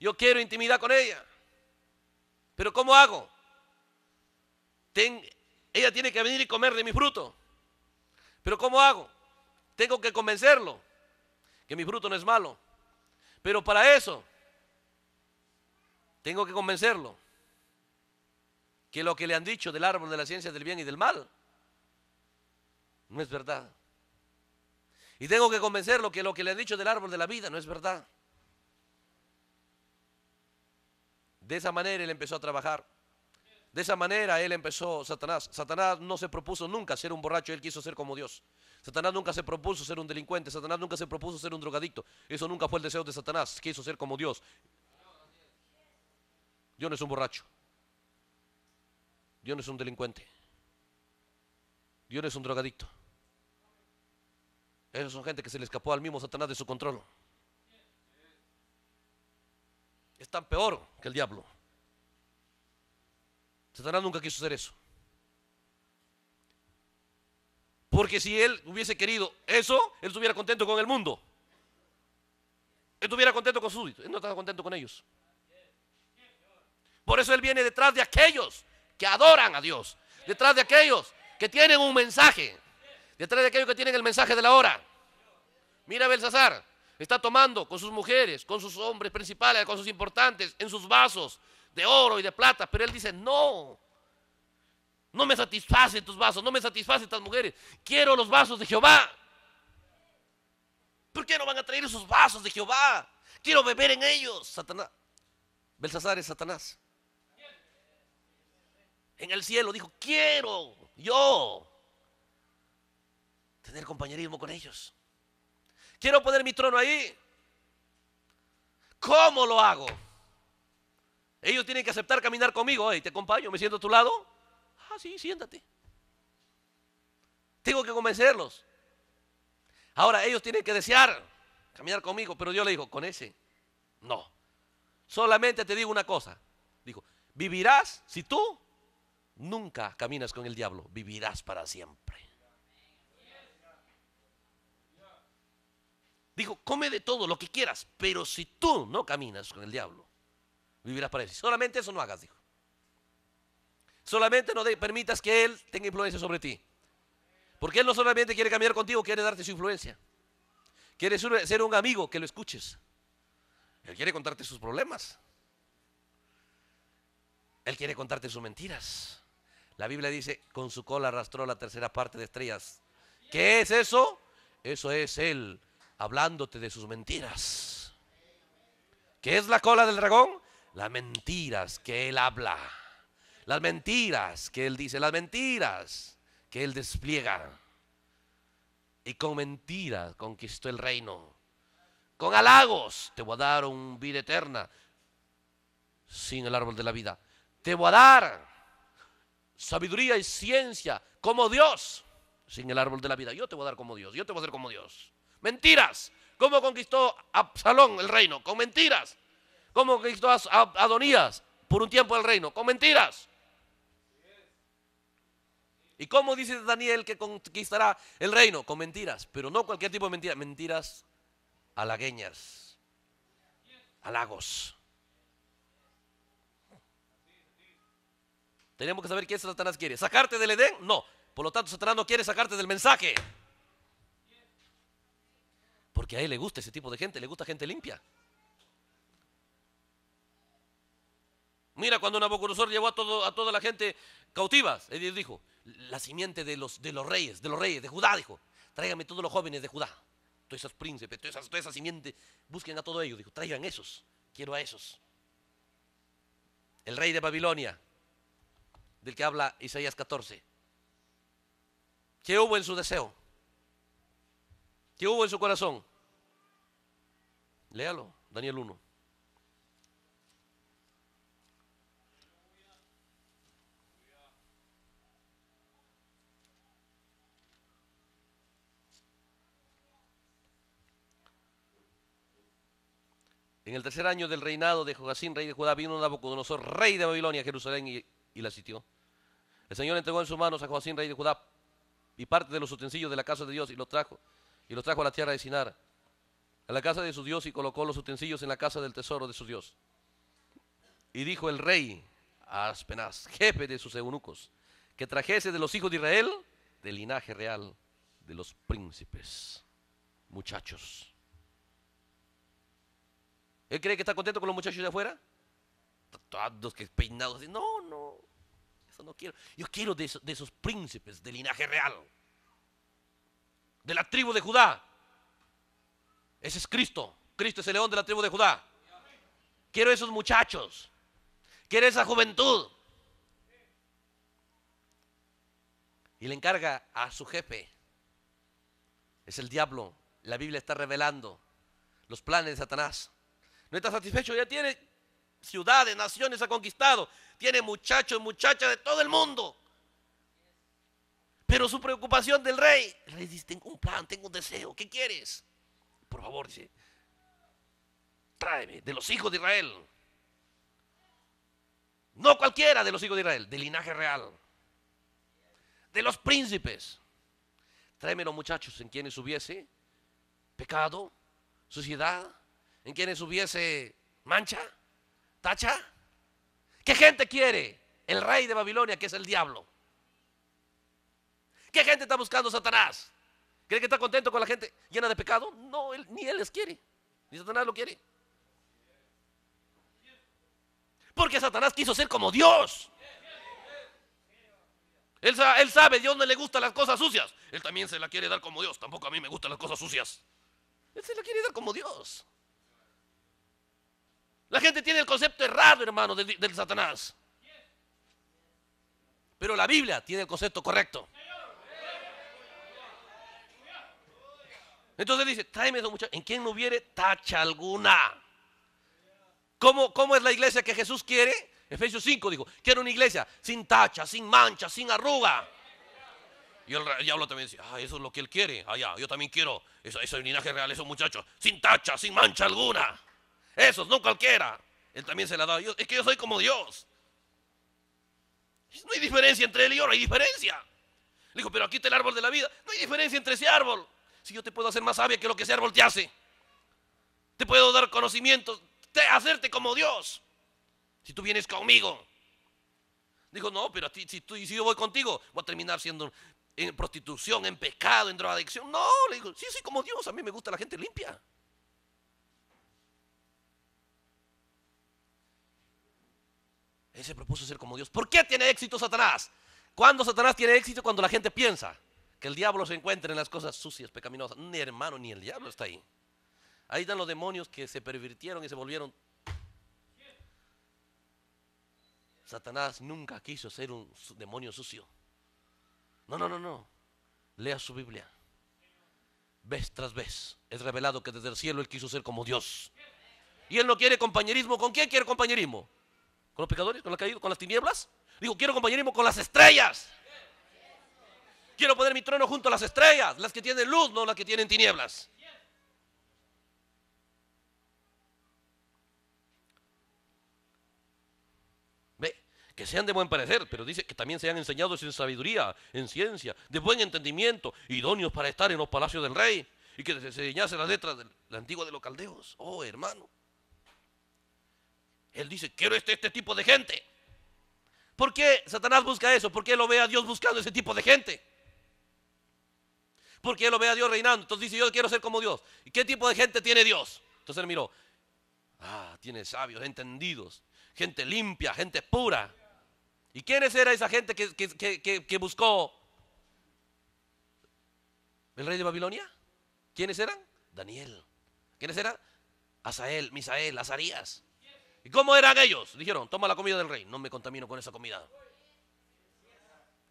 Yo quiero intimidad con ella. Pero ¿cómo hago? ella tiene que venir y comer de mi fruto. Pero ¿cómo hago? Tengo que convencerlo que mi fruto no es malo. Pero para eso, tengo que convencerlo que lo que le han dicho del árbol de la ciencia del bien y del mal no es verdad. Y tengo que convencerlo que lo que le han dicho del árbol de la vida no es verdad. De esa manera él empezó a trabajar. De esa manera él empezó Satanás. Satanás no se propuso nunca ser un borracho, él quiso ser como Dios. Satanás nunca se propuso ser un delincuente, Satanás nunca se propuso ser un drogadicto. Eso nunca fue el deseo de Satanás, quiso ser como Dios. Dios no es un borracho. Dios no es un delincuente. Dios no es un drogadicto. Esos son gente que se le escapó al mismo Satanás de su control. Es peor que el diablo. Satanás nunca quiso hacer eso. Porque si él hubiese querido eso, él estuviera contento con el mundo. Él estuviera contento con sus Él no estaba contento con ellos. Por eso él viene detrás de aquellos que adoran a Dios. Detrás de aquellos que tienen un mensaje. Detrás de aquellos que tienen el mensaje de la hora. Mira a Belsasar. Está tomando con sus mujeres, con sus hombres principales, con sus importantes, en sus vasos, de oro y de plata, pero él dice, no, no me satisfacen tus vasos, no me satisfacen estas mujeres, quiero los vasos de Jehová. ¿Por qué no van a traer esos vasos de Jehová? Quiero beber en ellos, Satanás. Belsasar es Satanás. En el cielo dijo, quiero yo tener compañerismo con ellos. Quiero poner mi trono ahí. ¿Cómo lo hago? Ellos tienen que aceptar caminar conmigo. Hey, te acompaño, me siento a tu lado. Ah, sí, siéntate. Tengo que convencerlos. Ahora ellos tienen que desear caminar conmigo, pero Dios le dijo, con ese, no. Solamente te digo una cosa. Dijo, vivirás si tú nunca caminas con el diablo, vivirás para siempre. Dijo, come de todo lo que quieras, pero si tú no caminas con el diablo, vivirás para Él. Solamente eso no hagas, dijo. Solamente no permitas que Él tenga influencia sobre ti. Porque Él no solamente quiere cambiar contigo, quiere darte su influencia. Quiere ser un amigo que lo escuches. Él quiere contarte sus problemas. Él quiere contarte sus mentiras. La Biblia dice, con su cola arrastró la tercera parte de estrellas. ¿Qué es eso? Eso es Él hablándote de sus mentiras. ¿Qué es la cola del dragón? las mentiras que Él habla, las mentiras que Él dice, las mentiras que Él despliega. Y con mentiras conquistó el reino. Con halagos te voy a dar un vida eterna sin el árbol de la vida. Te voy a dar sabiduría y ciencia como Dios sin el árbol de la vida. Yo te voy a dar como Dios, yo te voy a hacer como Dios. Mentiras. como conquistó Absalón el reino? Con mentiras. ¿Cómo conquistó a Adonías por un tiempo el reino, con mentiras. ¿Y cómo dice Daniel que conquistará el reino? Con mentiras, pero no cualquier tipo de mentiras, mentiras halagueñas, halagos. Tenemos que saber qué Satanás quiere. ¿Sacarte del Edén? No. Por lo tanto, Satanás no quiere sacarte del mensaje. Porque a él le gusta ese tipo de gente, le gusta gente limpia. Mira, cuando Nabucodonosor llevó a, todo, a toda la gente cautivas, él dijo, la simiente de los, de los reyes, de los reyes, de Judá, dijo, tráigame todos los jóvenes de Judá, todos esos príncipes, todas esas, toda esa simiente, busquen a todos ellos, dijo, traigan esos, quiero a esos. El rey de Babilonia, del que habla Isaías 14, ¿qué hubo en su deseo? ¿Qué hubo en su corazón? Léalo, Daniel 1. En el tercer año del reinado de Joacín, rey de Judá, vino Nabucodonosor, rey de Babilonia, a Jerusalén y, la sitió. El Señor entregó en sus manos a Joacín, rey de Judá, y parte de los utensilios de la casa de Dios y los trajo, y los trajo a la tierra de Sinar, a la casa de su Dios y colocó los utensilios en la casa del tesoro de su Dios. Y dijo el rey a Aspenaz, jefe de sus eunucos, que trajese de los hijos de Israel, del linaje real de los príncipes, muchachos ¿Él cree que está contento con los muchachos de afuera? Todos que peinados. Así. No, no. Eso no quiero. Yo quiero de, esos, príncipes del linaje real. De la tribu de Judá. Ese es Cristo. Cristo es el león de la tribu de Judá. Quiero esos muchachos. Quiero esa juventud. Y le encarga a su jefe. Es el diablo. La Biblia está revelando los planes de Satanás. No está satisfecho, ya tiene ciudades, naciones ha conquistado. Tiene muchachos, muchachas de todo el mundo. Pero su preocupación del rey, el rey dice, tengo un plan, tengo un deseo, ¿qué quieres? Por favor, dice, tráeme de los hijos de Israel. No cualquiera de los hijos de Israel, del linaje real, de los príncipes. Tráeme los muchachos en quienes hubiese pecado, suciedad, en quienes hubiese mancha, tacha. ¿Qué gente quiere el rey de Babilonia, que es el diablo? ¿Qué gente está buscando Satanás? ¿Cree que está contento con la gente llena de pecado? No, él, ni él les quiere, ni Satanás lo quiere. Porque Satanás quiso ser como Dios. Él, sabe, Dios no le gusta las cosas sucias. Él también se la quiere dar como Dios. Tampoco a mí me gustan las cosas sucias. Él se la quiere dar como Dios. La gente tiene el concepto errado, hermano, del, Satanás. Pero la Biblia tiene el concepto correcto. Entonces dice, tráeme eso ¿En quien no hubiere tacha alguna? ¿Cómo, ¿Cómo es la iglesia que Jesús quiere? Efesios 5 dijo, quiero una iglesia sin tacha, sin mancha, sin arruga. Y el diablo también dice, ah, eso es lo que él quiere. Ah, yo también quiero. Eso, eso es el linaje real, esos muchachos. Sin tacha, sin mancha alguna. Esos, no cualquiera. Él también se la da a Dios. Es que yo soy como Dios. No hay diferencia entre él y yo, no hay diferencia. Le dijo, pero aquí está el árbol de la vida. No hay diferencia entre ese árbol. Si yo te puedo hacer más sabia que lo que ese árbol te hace. Te puedo dar conocimiento hacerte como Dios. Si tú vienes conmigo. Dijo, no, pero si, si yo voy contigo, voy a terminar siendo en prostitución, en pecado, en drogadicción. No, le digo, sí, soy como Dios, a mí me gusta la gente limpia. Él se propuso ser como Dios. ¿Por qué tiene éxito Satanás? ¿Cuándo Satanás tiene éxito? Cuando la gente piensa que el diablo se encuentra en las cosas sucias, pecaminosas. Ni hermano, ni el diablo está ahí. Ahí están los demonios que se pervirtieron y se volvieron. Satanás nunca quiso ser un demonio sucio. No, no, no, no. Lea su Biblia. Vez tras vez es revelado que desde el cielo él quiso ser como Dios. Y él no quiere compañerismo. ¿Con quién quiere compañerismo? ¿Con los pecadores? ¿Con ¿Con las tinieblas? Digo, quiero compañerismo con las estrellas. Quiero poner mi trono junto a las estrellas, las que tienen luz, no las que tienen tinieblas. Ve, que sean de buen parecer, pero dice que también sean enseñados en sabiduría, en ciencia, de buen entendimiento, idóneos para estar en los palacios del rey, y que se enseñase las letras de la antigua de los caldeos. Oh, hermano. Él dice, quiero este, este tipo de gente. ¿Por qué Satanás busca eso? ¿Por qué lo ve a Dios buscando ese tipo de gente? ¿Por qué lo ve a Dios reinando. Entonces dice, yo quiero ser como Dios. ¿Y qué tipo de gente tiene Dios? Entonces él miró, ah, tiene sabios, entendidos, gente limpia, gente pura. ¿Y quiénes era esa gente que, que, que buscó el rey de Babilonia? ¿Quiénes eran? Daniel. ¿Quiénes eran? Asael, Misael, Azarías. ¿Y cómo eran ellos? Dijeron, toma la comida del rey, no me contamino con esa comida.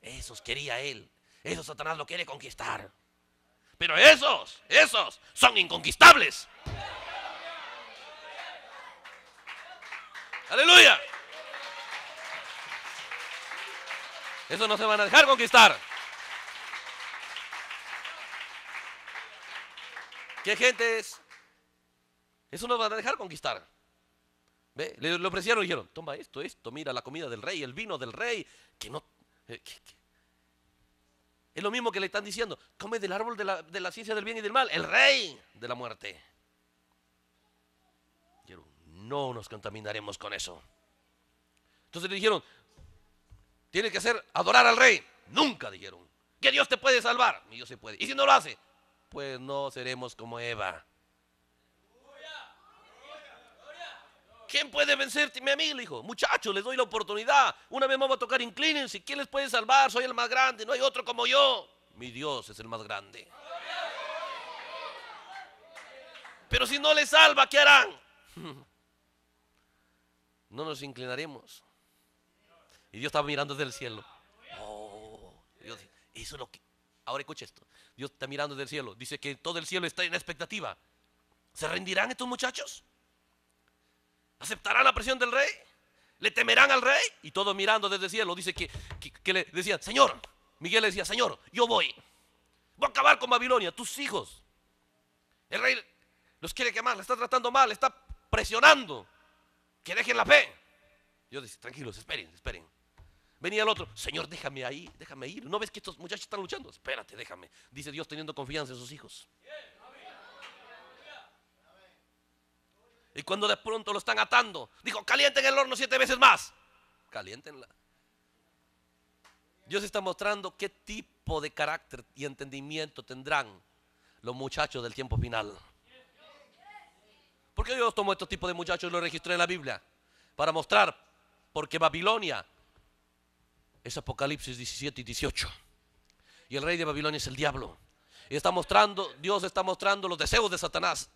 Esos quería él. Esos Satanás lo quiere conquistar. Pero esos, esos son inconquistables. Aleluya. Esos no se van a dejar conquistar. ¿Qué gente es? Eso no van a dejar conquistar. ¿Ve? Le, ofrecieron y dijeron, toma esto, esto, mira la comida del rey, el vino del rey, que no... Eh, es lo mismo que le están diciendo, come del árbol de la, ciencia del bien y del mal, el rey de la muerte. Dijeron, no nos contaminaremos con eso. Entonces le dijeron, tiene que hacer adorar al rey. Nunca dijeron, que Dios te puede salvar. Y Dios se puede. Y si no lo hace, pues no seremos como Eva. ¿quién puede vencerte? Mi amigo Le dijo, muchachos, les doy la oportunidad. Una vez más va a tocar, inclínense. ¿Quién les puede salvar? Soy el más grande, no hay otro como yo. Mi Dios es el más grande. Pero si no les salva, ¿qué harán? No nos inclinaremos. Y Dios estaba mirando desde el cielo. Oh, Dios, eso es lo que... Ahora escucha esto. Dios está mirando desde el cielo. Dice que todo el cielo está en expectativa. ¿Se rendirán estos muchachos? ¿Aceptará la presión del rey? ¿Le temerán al rey? Y todo mirando desde el cielo, dice que, que, le decían, Señor, Miguel le decía, Señor, yo voy. Voy a acabar con Babilonia, tus hijos. El rey los quiere quemar, le está tratando mal, le está presionando. Que dejen la fe. Yo decía, tranquilos, esperen, esperen. Venía el otro, Señor, déjame ahí, déjame ir. ¿No ves que estos muchachos están luchando? Espérate, déjame. Dice Dios teniendo confianza en sus hijos. Y cuando de pronto lo están atando, dijo, calienten el horno siete veces más. Calientenla. Dios está mostrando qué tipo de carácter y entendimiento tendrán los muchachos del tiempo final. ¿Por qué Dios tomó estos tipo de muchachos y los registró en la Biblia? Para mostrar, porque Babilonia es Apocalipsis 17 y 18. Y el rey de Babilonia es el diablo. Y está mostrando, Dios está mostrando los deseos de Satanás.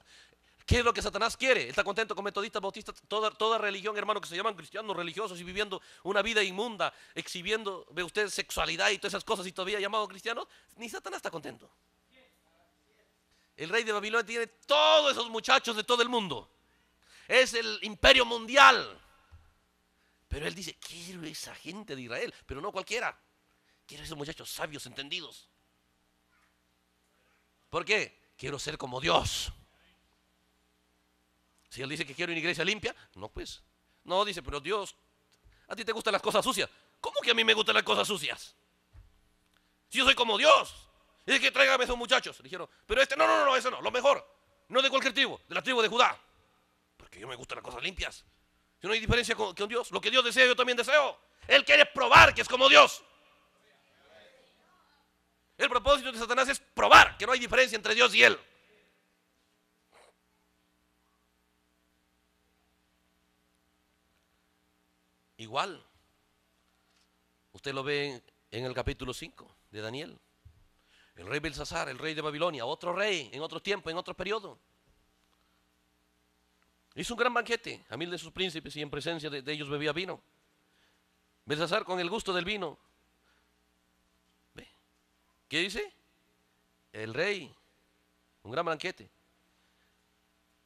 ¿Qué es lo que Satanás quiere? está contento con metodistas, bautistas, toda, toda religión, hermano, que se llaman cristianos, religiosos y viviendo una vida inmunda, exhibiendo, ve usted, sexualidad y todas esas cosas y todavía llamado cristianos. Ni Satanás está contento. El rey de Babilonia tiene todos esos muchachos de todo el mundo. Es el imperio mundial. Pero él dice, quiero esa gente de Israel, pero no cualquiera. Quiero esos muchachos sabios, entendidos. ¿Por qué? Quiero ser como Dios. Si él dice que quiero una iglesia limpia, no, pues. No, dice, pero Dios, a ti te gustan las cosas sucias. ¿Cómo que a mí me gustan las cosas sucias? Si yo soy como Dios. es que tráigame esos muchachos. Dijeron, pero este, no, no, no, eso no, lo mejor. No de cualquier tribu, de la tribu de Judá. Porque yo me gustan las cosas limpias. Si no hay diferencia con Dios, lo que Dios desea, yo también deseo. Él quiere probar que es como Dios. El propósito de Satanás es probar que no hay diferencia entre Dios y Él. igual. Usted lo ve en el capítulo 5 de Daniel. El rey Belsasar, el rey de Babilonia, otro rey en otro tiempo en otro periodo Hizo un gran banquete a mil de sus príncipes y en presencia de, ellos bebía vino. Belsasar con el gusto del vino. ¿Ve? ¿Qué dice? El rey, un gran banquete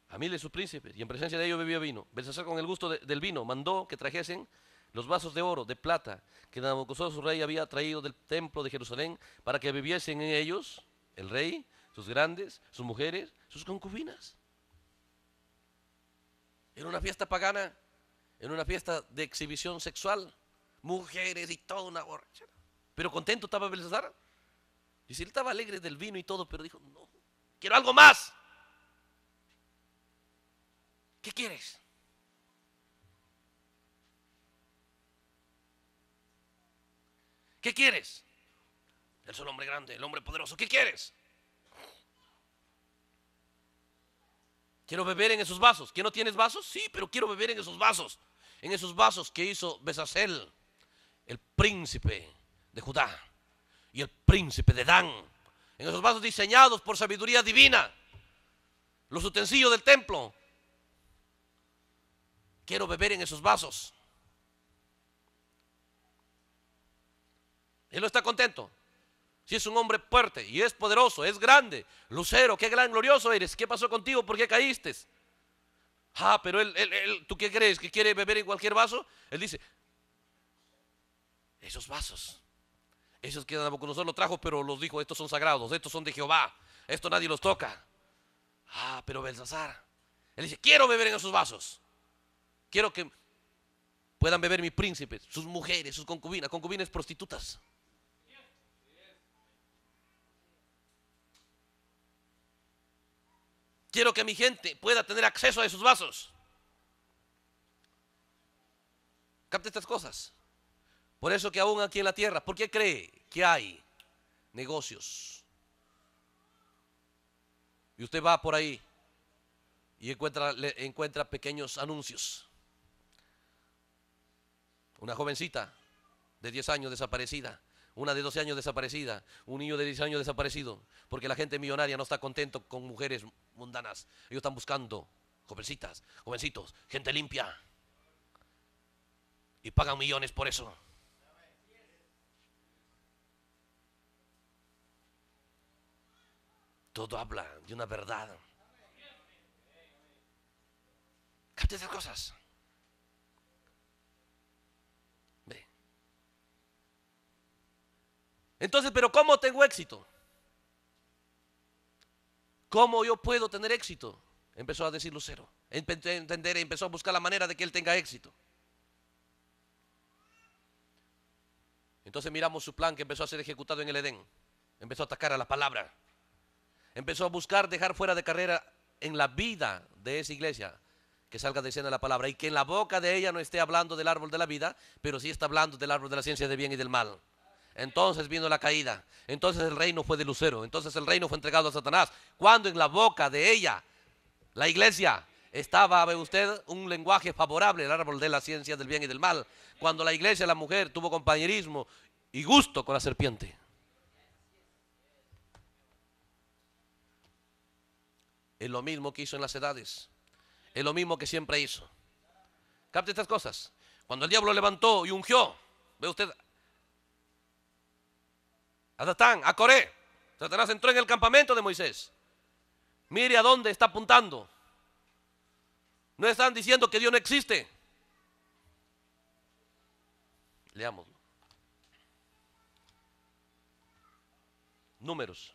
a mil de sus príncipes, y en presencia de ellos bebía vino. Belsasar con el gusto del vino mandó que trajesen los vasos de oro, de plata, que Nabucodonosor su rey había traído del templo de Jerusalén para que viviesen en ellos, el rey, sus grandes, sus mujeres, sus concubinas. Era una fiesta pagana, era una fiesta de exhibición sexual, mujeres y toda una borracha. Pero contento estaba Belsasar. Y si él estaba alegre del vino y todo, pero dijo, no, quiero algo más. ¿Qué quieres? ¿Qué quieres? Él es el hombre grande, el hombre poderoso. ¿Qué quieres? Quiero beber en esos vasos. ¿Que no tienes vasos? Sí, pero quiero beber en esos vasos. En esos vasos que hizo Besasel, el príncipe de Judá y el príncipe de Dan. En esos vasos diseñados por sabiduría divina. Los utensilios del templo. Quiero beber en esos vasos. Él no está contento. Si es un hombre fuerte y es poderoso, es grande. Lucero, qué gran glorioso eres. ¿Qué pasó contigo? ¿Por qué caíste? Ah, pero él, él, ¿tú qué crees? ¿Que quiere beber en cualquier vaso? Él dice, esos vasos, esos que Nabucodonosor lo trajo, pero los dijo, estos son sagrados, estos son de Jehová, esto nadie los toca. Ah, pero Belsasar, él dice, quiero beber en esos vasos. Quiero que puedan beber mis príncipes, sus mujeres, sus concubinas, concubinas prostitutas. Quiero que mi gente pueda tener acceso a esos vasos. Capta estas cosas. Por eso que aún aquí en la tierra, ¿por qué cree que hay negocios? Y usted va por ahí y encuentra, encuentra pequeños anuncios. Una jovencita de 10 años desaparecida una de 12 años desaparecida, un niño de 10 años desaparecido, porque la gente millonaria no está contento con mujeres mundanas. Ellos están buscando jovencitas, jovencitos, gente limpia. Y pagan millones por eso. Todo habla de una verdad. de cosas. Entonces, pero ¿cómo tengo éxito? ¿Cómo yo puedo tener éxito? Empezó a decir Lucero. Empezó a entender, empezó a buscar la manera de que él tenga éxito. Entonces miramos su plan que empezó a ser ejecutado en el Edén. Empezó a atacar a la palabra. Empezó a buscar dejar fuera de carrera en la vida de esa iglesia que salga de escena la palabra y que en la boca de ella no esté hablando del árbol de la vida, pero sí está hablando del árbol de la ciencia de bien y del mal. Entonces vino la caída. Entonces el reino fue de Lucero. Entonces el reino fue entregado a Satanás. Cuando en la boca de ella, la iglesia, estaba, ve usted, un lenguaje favorable, el árbol de la ciencia del bien y del mal. Cuando la iglesia, la mujer, tuvo compañerismo y gusto con la serpiente. Es lo mismo que hizo en las edades. Es lo mismo que siempre hizo. Capte estas cosas. Cuando el diablo levantó y ungió, ve usted, a a Coré. Satanás entró en el campamento de Moisés. Mire a dónde está apuntando. No están diciendo que Dios no existe. Leámoslo. Números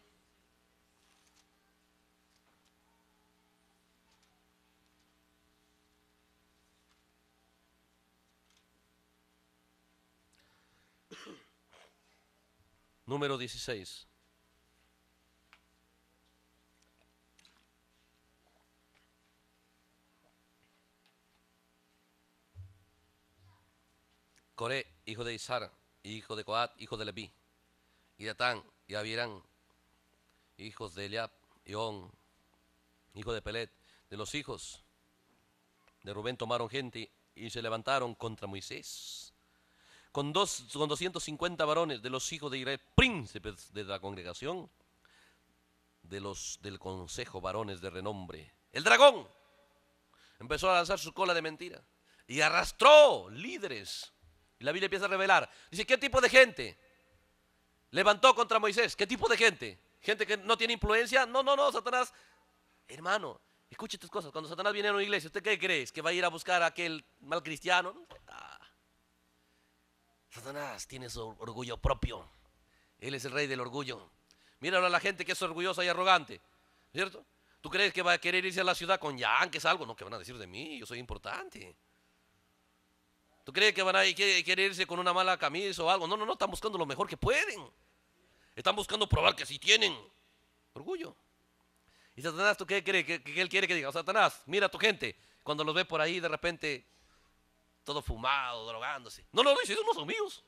número 16. Coré, hijo de Isar, hijo de Coat, hijo de Leví, y Atán, y Abirán, hijos de Eliab, y On, hijo de Pelet, de los hijos de Rubén tomaron gente y se levantaron contra Moisés con, dos, con 250 varones de los hijos de Israel, príncipes de la congregación, de los, del consejo varones de renombre. El dragón empezó a lanzar su cola de mentira y arrastró líderes. Y la Biblia empieza a revelar. Dice, ¿qué tipo de gente? Levantó contra Moisés. ¿Qué tipo de gente? Gente que no tiene influencia. No, no, no, Satanás. Hermano, escuche tus cosas. Cuando Satanás viene a una iglesia, ¿usted qué crees? ¿Que va a ir a buscar a aquel mal cristiano? Ah, Satanás tiene su orgullo propio. Él es el rey del orgullo. mira a la gente que es orgullosa y arrogante, ¿cierto? ¿Tú crees que va a querer irse a la ciudad con es algo? No, que van a decir de mí? Yo soy importante. ¿Tú crees que van a querer irse con una mala camisa o algo? No, no, no, están buscando lo mejor que pueden. Están buscando probar que sí tienen orgullo. Y Satanás, ¿tú qué crees? que él quiere que diga? Satanás, mira a tu gente. Cuando los ve por ahí, de repente todo fumado, drogándose. No, no, dice, no son míos.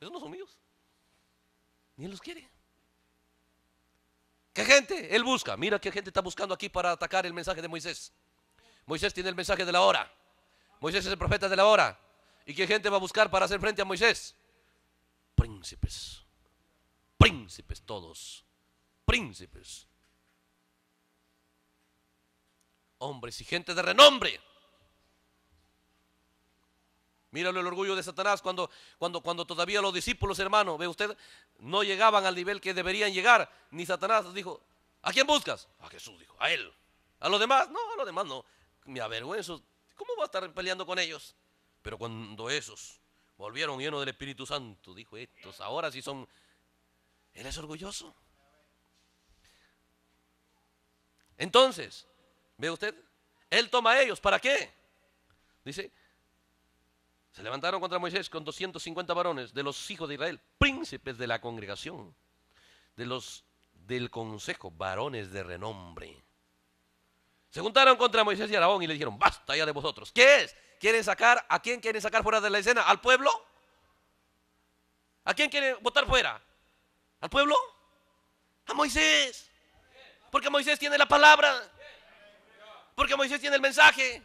Esos no son míos. Ni él los quiere. ¿Qué gente? Él busca. Mira qué gente está buscando aquí para atacar el mensaje de Moisés. Moisés tiene el mensaje de la hora. Moisés es el profeta de la hora. ¿Y qué gente va a buscar para hacer frente a Moisés? Príncipes. Príncipes todos. Príncipes. Hombres y gente de renombre. Míralo el orgullo de Satanás cuando, cuando, cuando todavía los discípulos, hermano, ve usted, no llegaban al nivel que deberían llegar. Ni Satanás dijo, ¿a quién buscas? A Jesús, dijo, a él. A los demás, no, a los demás no. Me avergüenzo, ¿cómo va a estar peleando con ellos? Pero cuando esos volvieron llenos del Espíritu Santo, dijo, estos ahora sí son, él es orgulloso. Entonces, ve usted, él toma a ellos, ¿para qué? Dice, se levantaron contra Moisés con 250 varones de los hijos de Israel, príncipes de la congregación, de los del consejo, varones de renombre. Se juntaron contra Moisés y Aragón y le dijeron, basta ya de vosotros. ¿Qué es? ¿Quieren sacar? ¿A quién quieren sacar fuera de la escena? ¿Al pueblo? ¿A quién quieren votar fuera? ¿Al pueblo? A Moisés. Porque Moisés tiene la palabra. Porque Moisés tiene el mensaje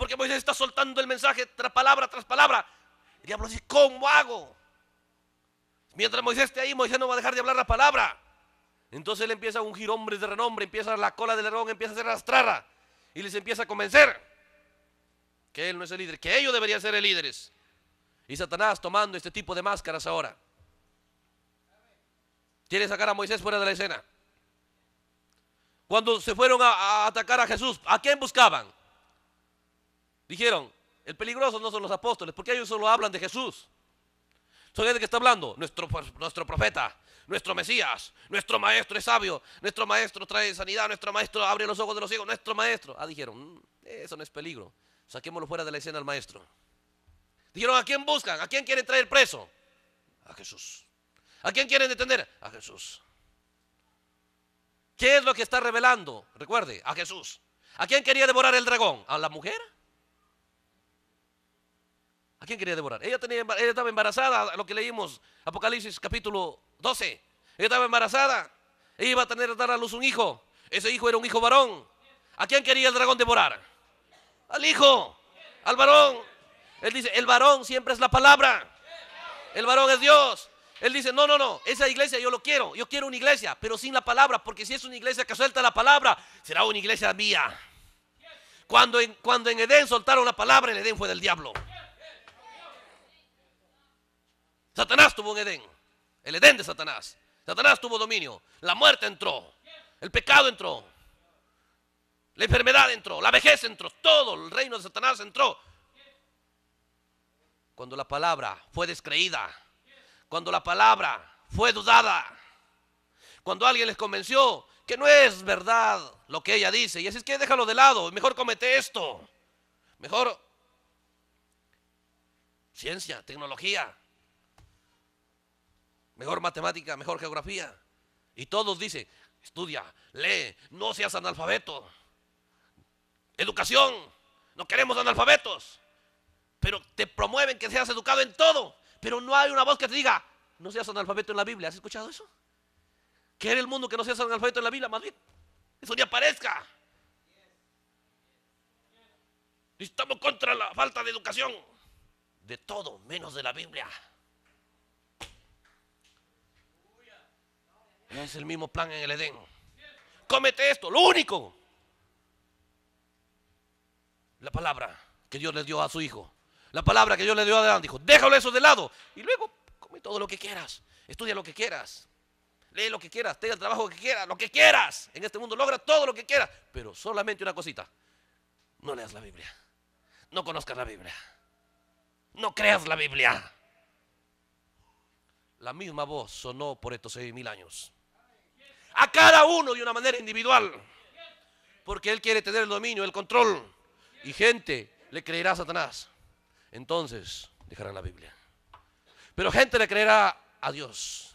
porque Moisés está soltando el mensaje tras palabra tras palabra. El diablo dice, ¿cómo hago? Mientras Moisés esté ahí, Moisés no va a dejar de hablar la palabra. Entonces él empieza a ungir hombres de renombre, empieza la cola del dragón, empieza a hacer y les empieza a convencer que él no es el líder, que ellos deberían ser el líderes. Y Satanás tomando este tipo de máscaras ahora. Quiere sacar a Moisés fuera de la escena. Cuando se fueron a atacar a Jesús, ¿a quién buscaban? Dijeron, el peligroso no son los apóstoles, porque ellos solo hablan de Jesús. Son de qué está hablando, nuestro, pues, nuestro profeta, nuestro Mesías, nuestro maestro es sabio, nuestro maestro trae sanidad, nuestro maestro abre los ojos de los ciegos, nuestro maestro. Ah, dijeron, mm, eso no es peligro, saquémoslo fuera de la escena al maestro. Dijeron, ¿a quién buscan? ¿A quién quieren traer preso? A Jesús. ¿A quién quieren detener? A Jesús. ¿Qué es lo que está revelando? Recuerde, a Jesús. ¿A quién quería devorar el dragón? ¿A la mujer? ¿A quién quería devorar? Ella, tenía, estaba embarazada, lo que leímos, Apocalipsis capítulo 12. Ella estaba embarazada. Ella iba a tener a dar a luz un hijo. Ese hijo era un hijo varón. ¿A quién quería el dragón devorar? Al hijo, al varón. Él dice, el varón siempre es la palabra. El varón es Dios. Él dice, no, no, no, esa iglesia yo lo quiero. Yo quiero una iglesia, pero sin la palabra, porque si es una iglesia que suelta la palabra, será una iglesia mía. Cuando en, cuando en Edén soltaron la palabra, el Edén fue del diablo. Satanás tuvo un Edén, el Edén de Satanás. Satanás tuvo dominio, la muerte entró, el pecado entró, la enfermedad entró, la vejez entró, todo el reino de Satanás entró. Cuando la palabra fue descreída, cuando la palabra fue dudada, cuando alguien les convenció que no es verdad lo que ella dice, y así es que déjalo de lado, mejor comete esto, mejor ciencia, tecnología, mejor matemática, mejor geografía. Y todos dicen, estudia, lee, no seas analfabeto. Educación, no queremos analfabetos. Pero te promueven que seas educado en todo. Pero no hay una voz que te diga, no seas analfabeto en la Biblia. ¿Has escuchado eso? era el mundo que no seas analfabeto en la Biblia? Madrid? eso ni aparezca. Estamos contra la falta de educación. De todo, menos de la Biblia. Es el mismo plan en el Edén. Cómete esto, lo único. La palabra que Dios le dio a su hijo. La palabra que Dios le dio a Adán dijo, déjalo eso de lado. Y luego come todo lo que quieras. Estudia lo que quieras. Lee lo que quieras. Tenga el trabajo que quieras. Lo que quieras. En este mundo logra todo lo que quieras. Pero solamente una cosita. No leas la Biblia. No conozcas la Biblia. No creas la Biblia. La misma voz sonó por estos seis mil años a cada uno de una manera individual. Porque Él quiere tener el dominio, el control. Y gente le creerá a Satanás. Entonces dejarán la Biblia. Pero gente le creerá a Dios.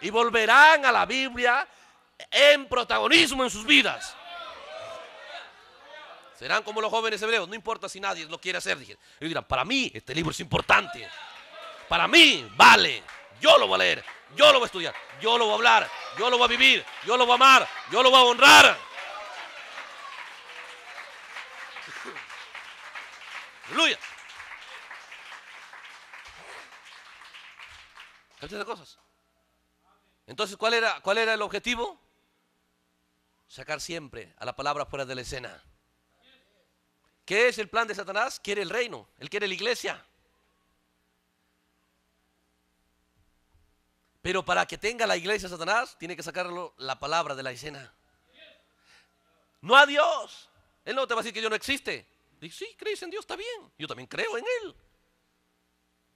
Y volverán a la Biblia en protagonismo en sus vidas. Serán como los jóvenes hebreos, no importa si nadie lo quiere hacer. Dije, dirán, para mí este libro es importante. Para mí vale. Yo lo voy a leer yo lo voy a estudiar, yo lo voy a hablar, yo lo voy a vivir, yo lo voy a amar, yo lo voy a honrar. Aleluya. de cosas? Entonces, ¿cuál era, ¿cuál era el objetivo? Sacar siempre a la palabra fuera de la escena. ¿Qué es el plan de Satanás? Quiere el reino, él quiere la iglesia. Pero para que tenga la iglesia Satanás, tiene que sacarlo la palabra de la escena. No a Dios. Él no te va a decir que yo no existe. Dice, sí, crees en Dios, está bien. Yo también creo en Él.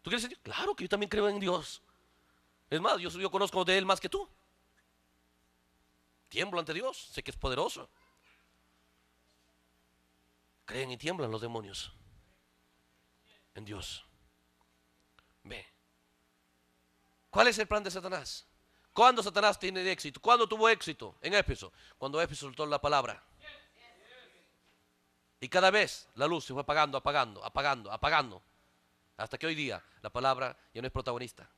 ¿Tú crees en Dios? Claro que yo también creo en Dios. Es más, yo, yo conozco de Él más que tú. Tiemblo ante Dios, sé que es poderoso. Creen y tiemblan los demonios en Dios. ¿Cuál es el plan de Satanás? ¿Cuándo Satanás tiene éxito? ¿Cuándo tuvo éxito en Éfeso? Cuando Éfeso soltó la palabra. Y cada vez la luz se fue apagando, apagando, apagando, apagando. Hasta que hoy día la palabra ya no es protagonista.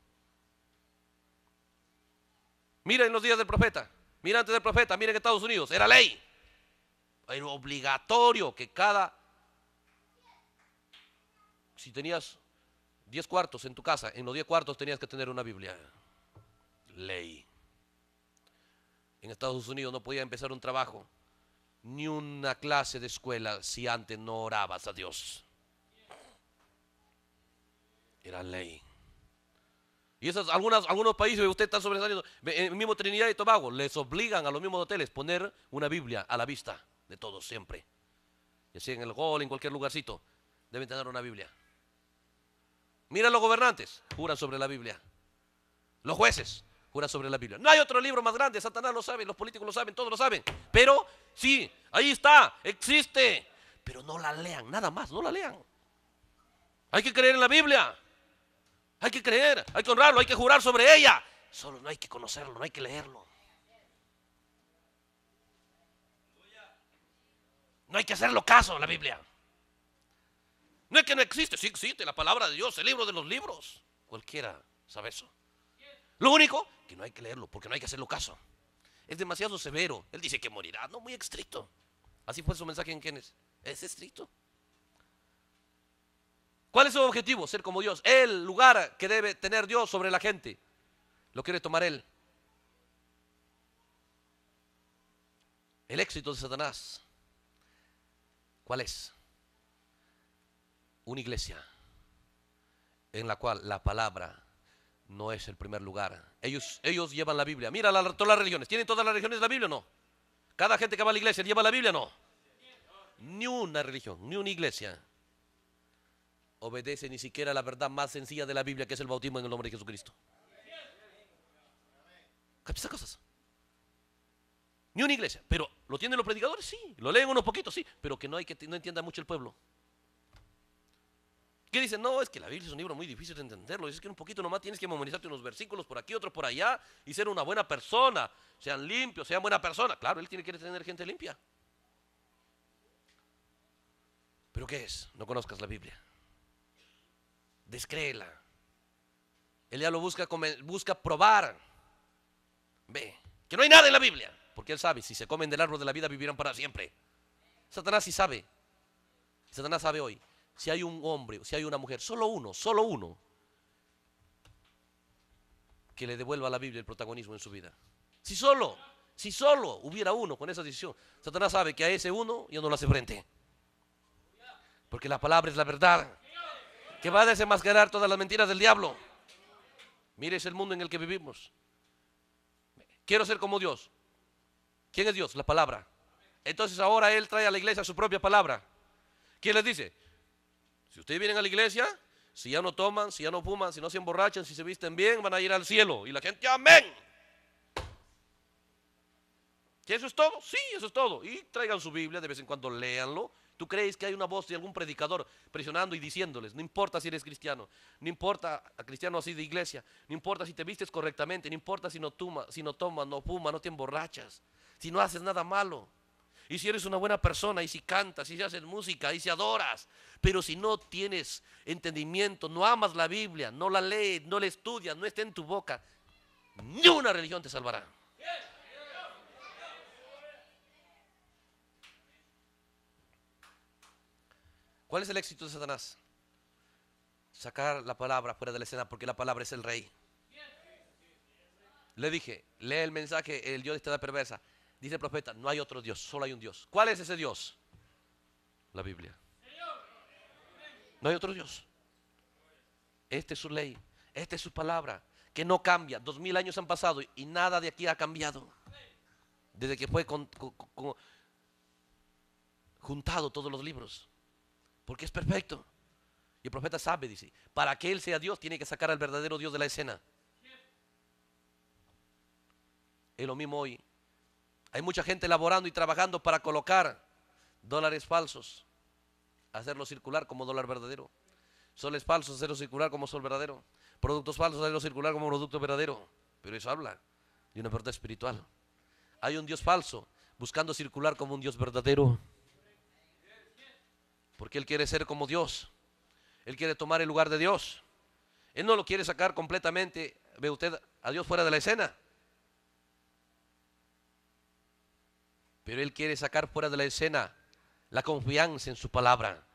Miren los días del profeta. Mira antes del profeta. Mira en Estados Unidos. Era ley. Era obligatorio que cada... Si tenías 10 cuartos en tu casa, en los 10 cuartos tenías que tener una Biblia. Ley. En Estados Unidos no podía empezar un trabajo ni una clase de escuela si antes no orabas a Dios. Era ley. Y esas, algunas, algunos países, usted está sobresaliendo, en mismo Trinidad y Tobago, les obligan a los mismos hoteles poner una Biblia a la vista de todos siempre. Y así en el hall, en cualquier lugarcito, deben tener una Biblia. Mira los gobernantes, juran sobre la Biblia. Los jueces, juran sobre la Biblia. No hay otro libro más grande, Satanás lo sabe, los políticos lo saben, todos lo saben. Pero sí, ahí está, existe. Pero no la lean, nada más, no la lean. Hay que creer en la Biblia. Hay que creer, hay que honrarlo, hay que jurar sobre ella. Solo no hay que conocerlo, no hay que leerlo. No hay que hacerlo caso a la Biblia. No es que no existe, sí existe la palabra de Dios, el libro de los libros. Cualquiera sabe eso. Lo único que no hay que leerlo porque no hay que hacerlo caso. Es demasiado severo. Él dice que morirá, no muy estricto. Así fue su mensaje en quienes. Es estricto. ¿Cuál es su objetivo? Ser como Dios. El lugar que debe tener Dios sobre la gente. Lo quiere tomar Él. El éxito de Satanás. ¿Cuál es? una iglesia en la cual la palabra no es el primer lugar. Ellos, ellos llevan la Biblia. Mira todas las religiones. ¿Tienen todas las religiones la Biblia o no? Cada gente que va a la iglesia lleva la Biblia o no. Ni una religión, ni una iglesia obedece ni siquiera la verdad más sencilla de la Biblia, que es el bautismo en el nombre de Jesucristo. esas cosas? Ni una iglesia. Pero, ¿lo tienen los predicadores? Sí. ¿Lo leen unos poquitos? Sí. Pero que no, hay que no entienda mucho el pueblo. ¿Qué dicen, no, es que la Biblia es un libro muy difícil de entenderlo. Es que un poquito nomás tienes que memorizarte unos versículos por aquí, otros por allá, y ser una buena persona. Sean limpios, sean buena persona. Claro, él tiene que tener gente limpia. ¿Pero qué es? No conozcas la Biblia. Descréela. Él ya lo busca, busca probar. Ve, que no hay nada en la Biblia. Porque él sabe, si se comen del árbol de la vida, vivirán para siempre. Satanás sí sabe. Satanás sabe hoy si hay un hombre, si hay una mujer, solo uno, solo uno, que le devuelva a la Biblia el protagonismo en su vida. Si solo, si solo hubiera uno con esa decisión, Satanás sabe que a ese uno yo no lo hace frente. Porque la palabra es la verdad, que va a desenmascarar todas las mentiras del diablo. Mire, es el mundo en el que vivimos. Quiero ser como Dios. ¿Quién es Dios? La palabra. Entonces ahora Él trae a la iglesia su propia palabra. ¿Quién le dice? Si ustedes vienen a la iglesia, si ya no toman, si ya no fuman, si no se emborrachan, si se visten bien, van a ir al cielo. Y la gente, amén. ¿Que eso es todo? Sí, eso es todo. Y traigan su Biblia, de vez en cuando léanlo. ¿Tú crees que hay una voz de algún predicador presionando y diciéndoles, no importa si eres cristiano, no importa a cristiano así de iglesia, no importa si te vistes correctamente, no importa si no, tuma, si no tomas, no fumas, no te emborrachas, si no haces nada malo? Y si eres una buena persona, y si cantas, y si haces música, y si adoras, pero si no tienes entendimiento, no amas la Biblia, no la lees, no la estudias, no está en tu boca, ni una religión te salvará. ¿Cuál es el éxito de Satanás? Sacar la palabra fuera de la escena porque la palabra es el rey. Le dije, lee el mensaje, el Dios de esta perversa. Dice el profeta, no hay otro Dios, solo hay un Dios. ¿Cuál es ese Dios? La Biblia. No hay otro Dios. Esta es su ley, esta es su palabra, que no cambia. Dos mil años han pasado y nada de aquí ha cambiado. Desde que fue juntado todos los libros. Porque es perfecto. Y el profeta sabe, dice, para que Él sea Dios tiene que sacar al verdadero Dios de la escena. Es lo mismo hoy. Hay mucha gente laborando y trabajando para colocar dólares falsos hacerlo circular como dólar verdadero. Soles falsos, hacerlo circular como sol verdadero. Productos falsos, hacerlo circular como producto verdadero. Pero eso habla de una verdad espiritual. Hay un Dios falso buscando circular como un Dios verdadero. Porque Él quiere ser como Dios. Él quiere tomar el lugar de Dios. Él no lo quiere sacar completamente, ve usted, a Dios fuera de la escena. Pero Él quiere sacar fuera de la escena la confianza en su palabra.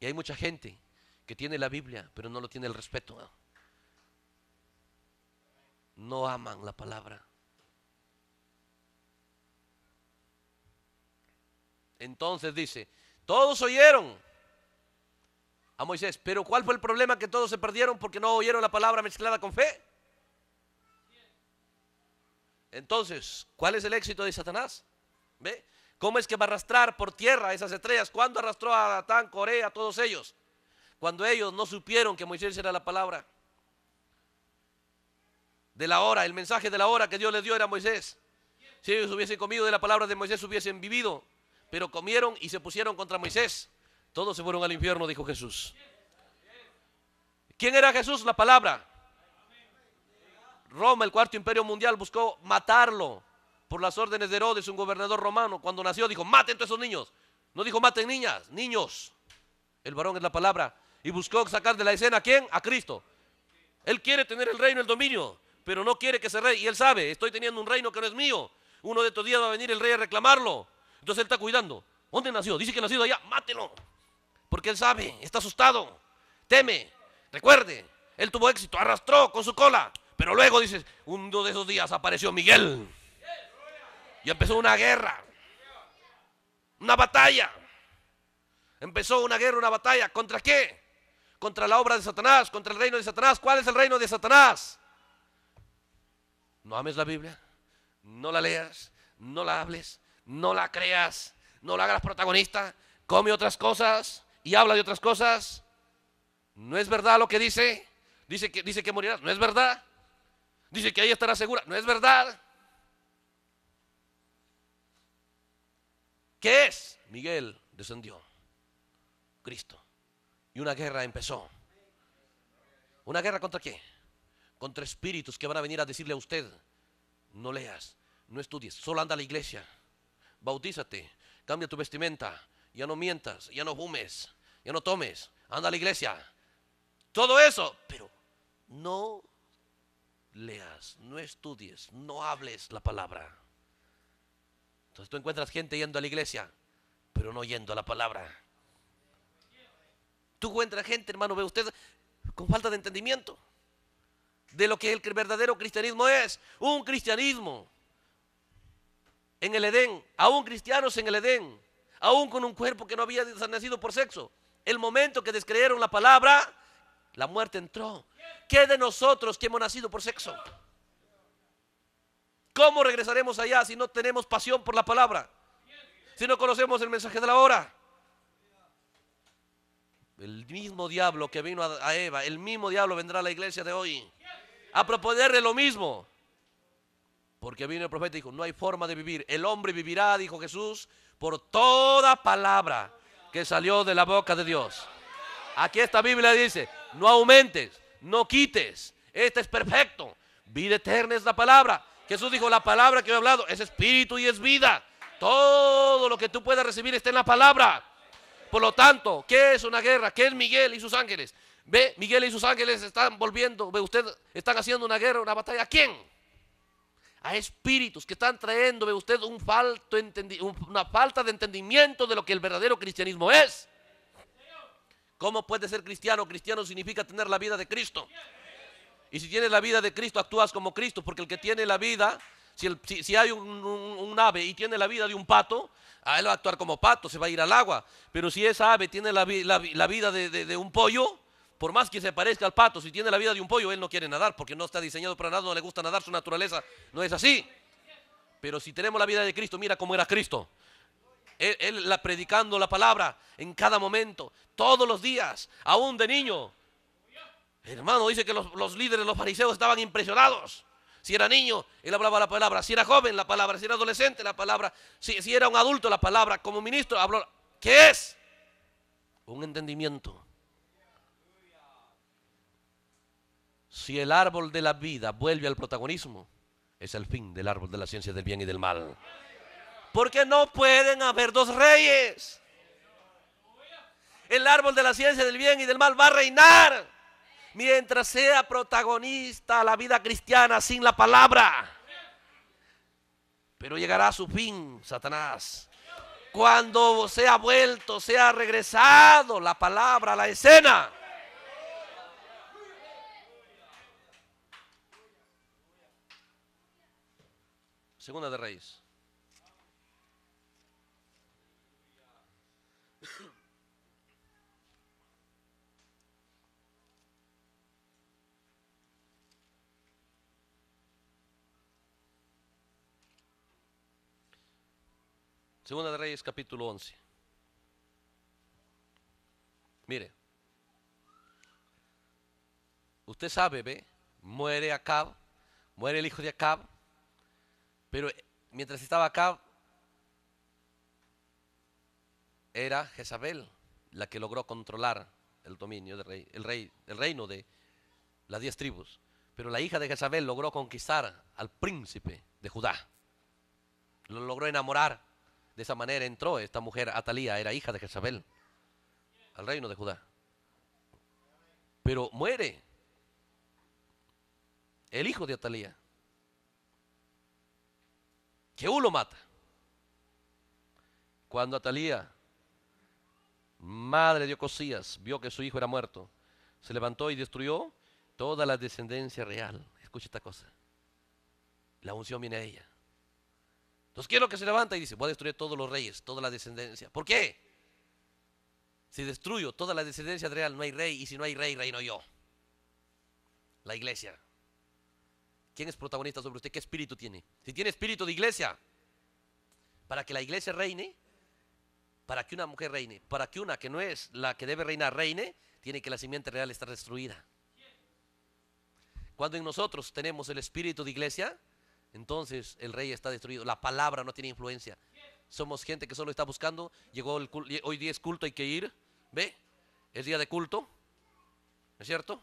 Y hay mucha gente que tiene la Biblia, pero no lo tiene el respeto. No aman la palabra. Entonces dice, todos oyeron a Moisés, pero ¿cuál fue el problema que todos se perdieron porque no oyeron la palabra mezclada con fe? Entonces, ¿cuál es el éxito de Satanás? ¿Ve? ¿Cómo es que va a arrastrar por tierra esas estrellas? ¿Cuándo arrastró a Datán, Corea, a todos ellos? Cuando ellos no supieron que Moisés era la palabra de la hora, el mensaje de la hora que Dios les dio era Moisés. Si ellos hubiesen comido de la palabra de Moisés, hubiesen vivido. Pero comieron y se pusieron contra Moisés. Todos se fueron al infierno, dijo Jesús. ¿Quién era Jesús? La palabra. Roma, el cuarto imperio mundial, buscó matarlo por las órdenes de Herodes, un gobernador romano, cuando nació dijo, maten todos esos niños. No dijo, maten niñas, niños. El varón es la palabra. Y buscó sacar de la escena a quién? A Cristo. Él quiere tener el reino, el dominio, pero no quiere que se rey. Y él sabe, estoy teniendo un reino que no es mío. Uno de estos días va a venir el rey a reclamarlo. Entonces él está cuidando. ¿Dónde nació? Dice que nació allá. Mátelo. Porque él sabe, está asustado, teme. Recuerde, él tuvo éxito, arrastró con su cola. Pero luego dice, uno de esos días apareció Miguel. Y empezó una guerra, una batalla. Empezó una guerra, una batalla. ¿Contra qué? Contra la obra de Satanás, contra el reino de Satanás. ¿Cuál es el reino de Satanás? No ames la Biblia, no la leas, no la hables, no la creas, no la hagas protagonista, come otras cosas y habla de otras cosas. No es verdad lo que dice. Dice que, dice que morirás. No es verdad. Dice que ahí estará segura. No es verdad. ¿Qué es? Miguel descendió. Cristo. Y una guerra empezó. ¿Una guerra contra qué? Contra espíritus que van a venir a decirle a usted, no leas, no estudies, solo anda a la iglesia, bautízate, cambia tu vestimenta, ya no mientas, ya no fumes, ya no tomes, anda a la iglesia. Todo eso, pero no leas, no estudies, no hables la palabra. Entonces tú encuentras gente yendo a la iglesia, pero no yendo a la palabra. Tú encuentras gente, hermano, ve usted con falta de entendimiento de lo que el verdadero cristianismo es. Un cristianismo en el Edén, aún cristianos en el Edén, aún con un cuerpo que no había nacido por sexo. El momento que descreyeron la palabra, la muerte entró. ¿Qué de nosotros que hemos nacido por sexo? ¿Cómo regresaremos allá si no tenemos pasión por la palabra? Si no conocemos el mensaje de la hora. El mismo diablo que vino a Eva, el mismo diablo vendrá a la iglesia de hoy a proponerle lo mismo. Porque vino el profeta y dijo, no hay forma de vivir. El hombre vivirá, dijo Jesús, por toda palabra que salió de la boca de Dios. Aquí esta Biblia dice, no aumentes, no quites. Este es perfecto. Vida eterna es la palabra. Jesús dijo, la palabra que he hablado es espíritu y es vida. Todo lo que tú puedas recibir está en la palabra. Por lo tanto, ¿qué es una guerra? ¿Qué es Miguel y sus ángeles? Ve, Miguel y sus ángeles están volviendo, ve usted, están haciendo una guerra, una batalla. ¿A quién? A espíritus que están trayendo, ve usted, un falto una falta de entendimiento de lo que el verdadero cristianismo es. ¿Cómo puede ser cristiano? Cristiano significa tener la vida de Cristo. Y si tienes la vida de Cristo, actúas como Cristo, porque el que tiene la vida, si, si, hay un, ave y tiene la vida de un pato, a él va a actuar como pato, se va a ir al agua. Pero si esa ave tiene la, vida de, un pollo, por más que se parezca al pato, si tiene la vida de un pollo, él no quiere nadar, porque no está diseñado para nada, no le gusta nadar, su naturaleza no es así. Pero si tenemos la vida de Cristo, mira cómo era Cristo. Él, la predicando la palabra en cada momento, todos los días, aún de niño. Hermano, dice que los, líderes, los fariseos estaban impresionados. Si era niño, él hablaba la palabra. Si era joven, la palabra. Si era adolescente, la palabra. Si, si era un adulto, la palabra. Como ministro, habló. ¿Qué es? Un entendimiento. Si el árbol de la vida vuelve al protagonismo, es el fin del árbol de la ciencia del bien y del mal. Porque no pueden haber dos reyes. El árbol de la ciencia del bien y del mal va a reinar mientras sea protagonista la vida cristiana sin la palabra. Pero llegará a su fin, Satanás. Cuando sea vuelto, sea regresado la palabra, la escena. Segunda de raíz. Segunda de Reyes capítulo 11. Mire, usted sabe, ¿ve? Muere Acab, muere el hijo de Acab, pero mientras estaba Acab, era Jezabel la que logró controlar el dominio del rey, el, rey, el reino de las diez tribus. Pero la hija de Jezabel logró conquistar al príncipe de Judá. Lo logró enamorar de esa manera entró esta mujer, Atalía, era hija de Jezabel, al reino de Judá. Pero muere el hijo de Atalía. que lo mata. Cuando Atalía, madre de Ocosías, vio que su hijo era muerto, se levantó y destruyó toda la descendencia real. Escucha esta cosa. La unción viene a ella. Entonces, ¿qué es lo que se levanta? Y dice, voy a destruir todos los reyes, toda la descendencia. ¿Por qué? Si destruyo toda la descendencia real, no hay rey, y si no hay rey, reino yo. La iglesia. ¿Quién es protagonista sobre usted? ¿Qué espíritu tiene? Si tiene espíritu de iglesia, para que la iglesia reine, para que una mujer reine, para que una que no es la que debe reinar reine, tiene que la simiente real estar destruida. Cuando en nosotros tenemos el espíritu de iglesia, entonces el rey está destruido. La palabra no tiene influencia. Somos gente que solo está buscando. Llegó el culto, hoy día es culto, hay que ir. ¿Ve? Es día de culto. ¿Es cierto?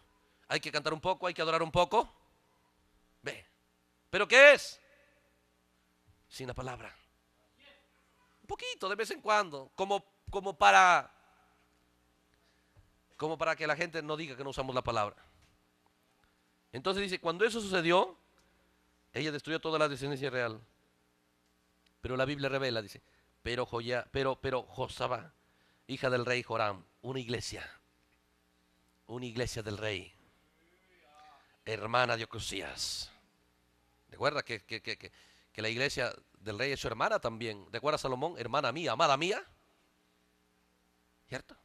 Hay que cantar un poco, hay que adorar un poco. ¿Ve? ¿Pero qué es? Sin la palabra. Un poquito, de vez en cuando. Como, como para. Como para que la gente no diga que no usamos la palabra. Entonces dice, cuando eso sucedió, ella destruyó toda la descendencia real. Pero la Biblia revela, dice, pero, Joya, pero, pero Josabá, hija del rey Joram, una iglesia, una iglesia del rey, hermana de Ocosías. Recuerda que, que, que, que, la iglesia del rey es su hermana también. ¿De Recuerda Salomón, hermana mía, amada mía. ¿Cierto?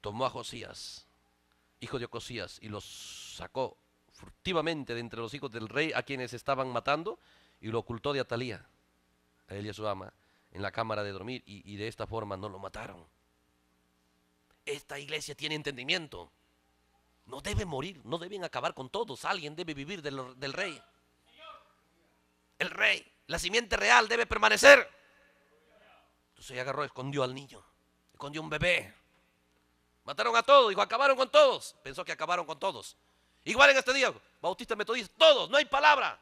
Tomó a Josías, hijo de Ocosías, y los sacó furtivamente de entre los hijos del rey a quienes estaban matando y lo ocultó de Atalía, a él y a su ama, en la cámara de dormir y, de esta forma no lo mataron. Esta iglesia tiene entendimiento. No debe morir, no deben acabar con todos. Alguien debe vivir del, rey. El rey, la simiente real debe permanecer. Entonces agarró, escondió al niño, escondió un bebé. Mataron a todos, dijo, acabaron con todos. Pensó que acabaron con todos. Igual en este día, bautista, metodistas, todos, no hay palabra.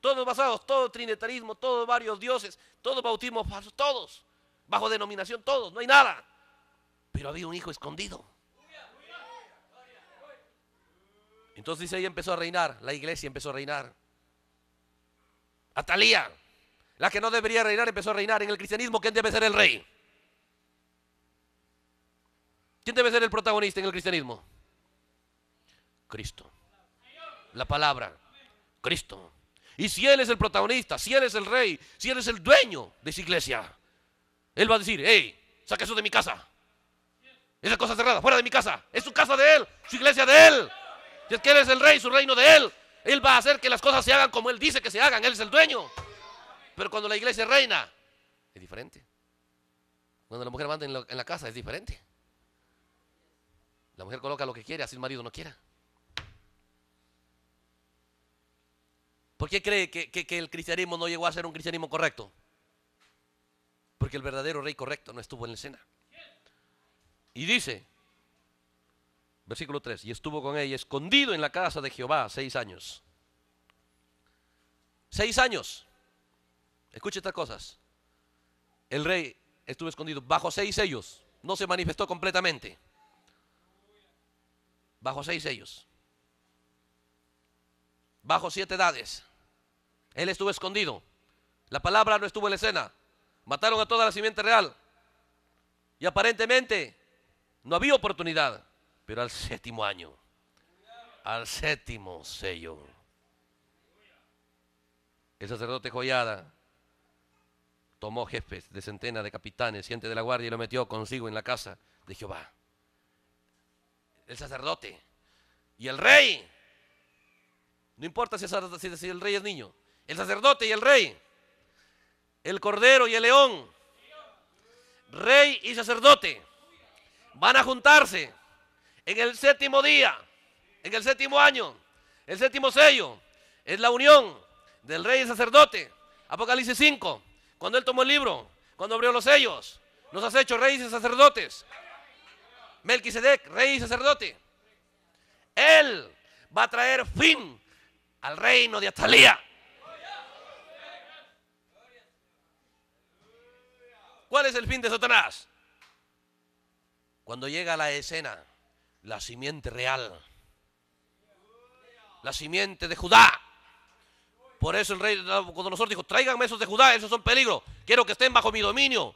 Todos basados, todo trinitarismo, todos varios dioses, todos bautismos todos. Bajo denominación, todos, no hay nada. Pero había un hijo escondido. Entonces dice, ahí empezó a reinar, la iglesia empezó a reinar. Atalía, la que no debería reinar, empezó a reinar. En el cristianismo, ¿quién debe ser el rey? ¿Quién debe ser el protagonista en el cristianismo? Cristo la palabra, Cristo. Y si Él es el protagonista, si Él es el rey, si Él es el dueño de su iglesia, Él va a decir, hey, saca eso de mi casa. Esa cosa cerrada, fuera de mi casa. Es su casa de Él, su iglesia de Él. Si es que Él es el rey, su reino de Él. Él va a hacer que las cosas se hagan como Él dice que se hagan. Él es el dueño. Pero cuando la iglesia reina, es diferente. Cuando la mujer manda en la, casa, es diferente. La mujer coloca lo que quiere, así el marido no quiera. ¿Por qué cree que, el cristianismo no llegó a ser un cristianismo correcto? Porque el verdadero rey correcto no estuvo en la escena. Y dice, versículo 3, y estuvo con ella escondido en la casa de Jehová seis años. Seis años. Escuche estas cosas. El rey estuvo escondido bajo seis sellos. No se manifestó completamente. Bajo seis sellos bajo siete edades. Él estuvo escondido. La palabra no estuvo en la escena. Mataron a toda la simiente real. Y aparentemente no había oportunidad. Pero al séptimo año, al séptimo sello, el sacerdote Joyada tomó jefes de centenas de capitanes, gente de la guardia y lo metió consigo en la casa de Jehová. El sacerdote y el rey no importa si el rey es niño. El sacerdote y el rey. El cordero y el león. Rey y sacerdote. Van a juntarse en el séptimo día. En el séptimo año. El séptimo sello. Es la unión del rey y sacerdote. Apocalipsis 5. Cuando él tomó el libro. Cuando abrió los sellos. Nos has hecho reyes y sacerdotes. Melquisedec, rey y sacerdote. Él va a traer fin al reino de Atalía. ¿Cuál es el fin de Satanás? Cuando llega a la escena, la simiente real, la simiente de Judá. Por eso el rey cuando nosotros dijo, tráiganme esos de Judá, esos son peligros. Quiero que estén bajo mi dominio.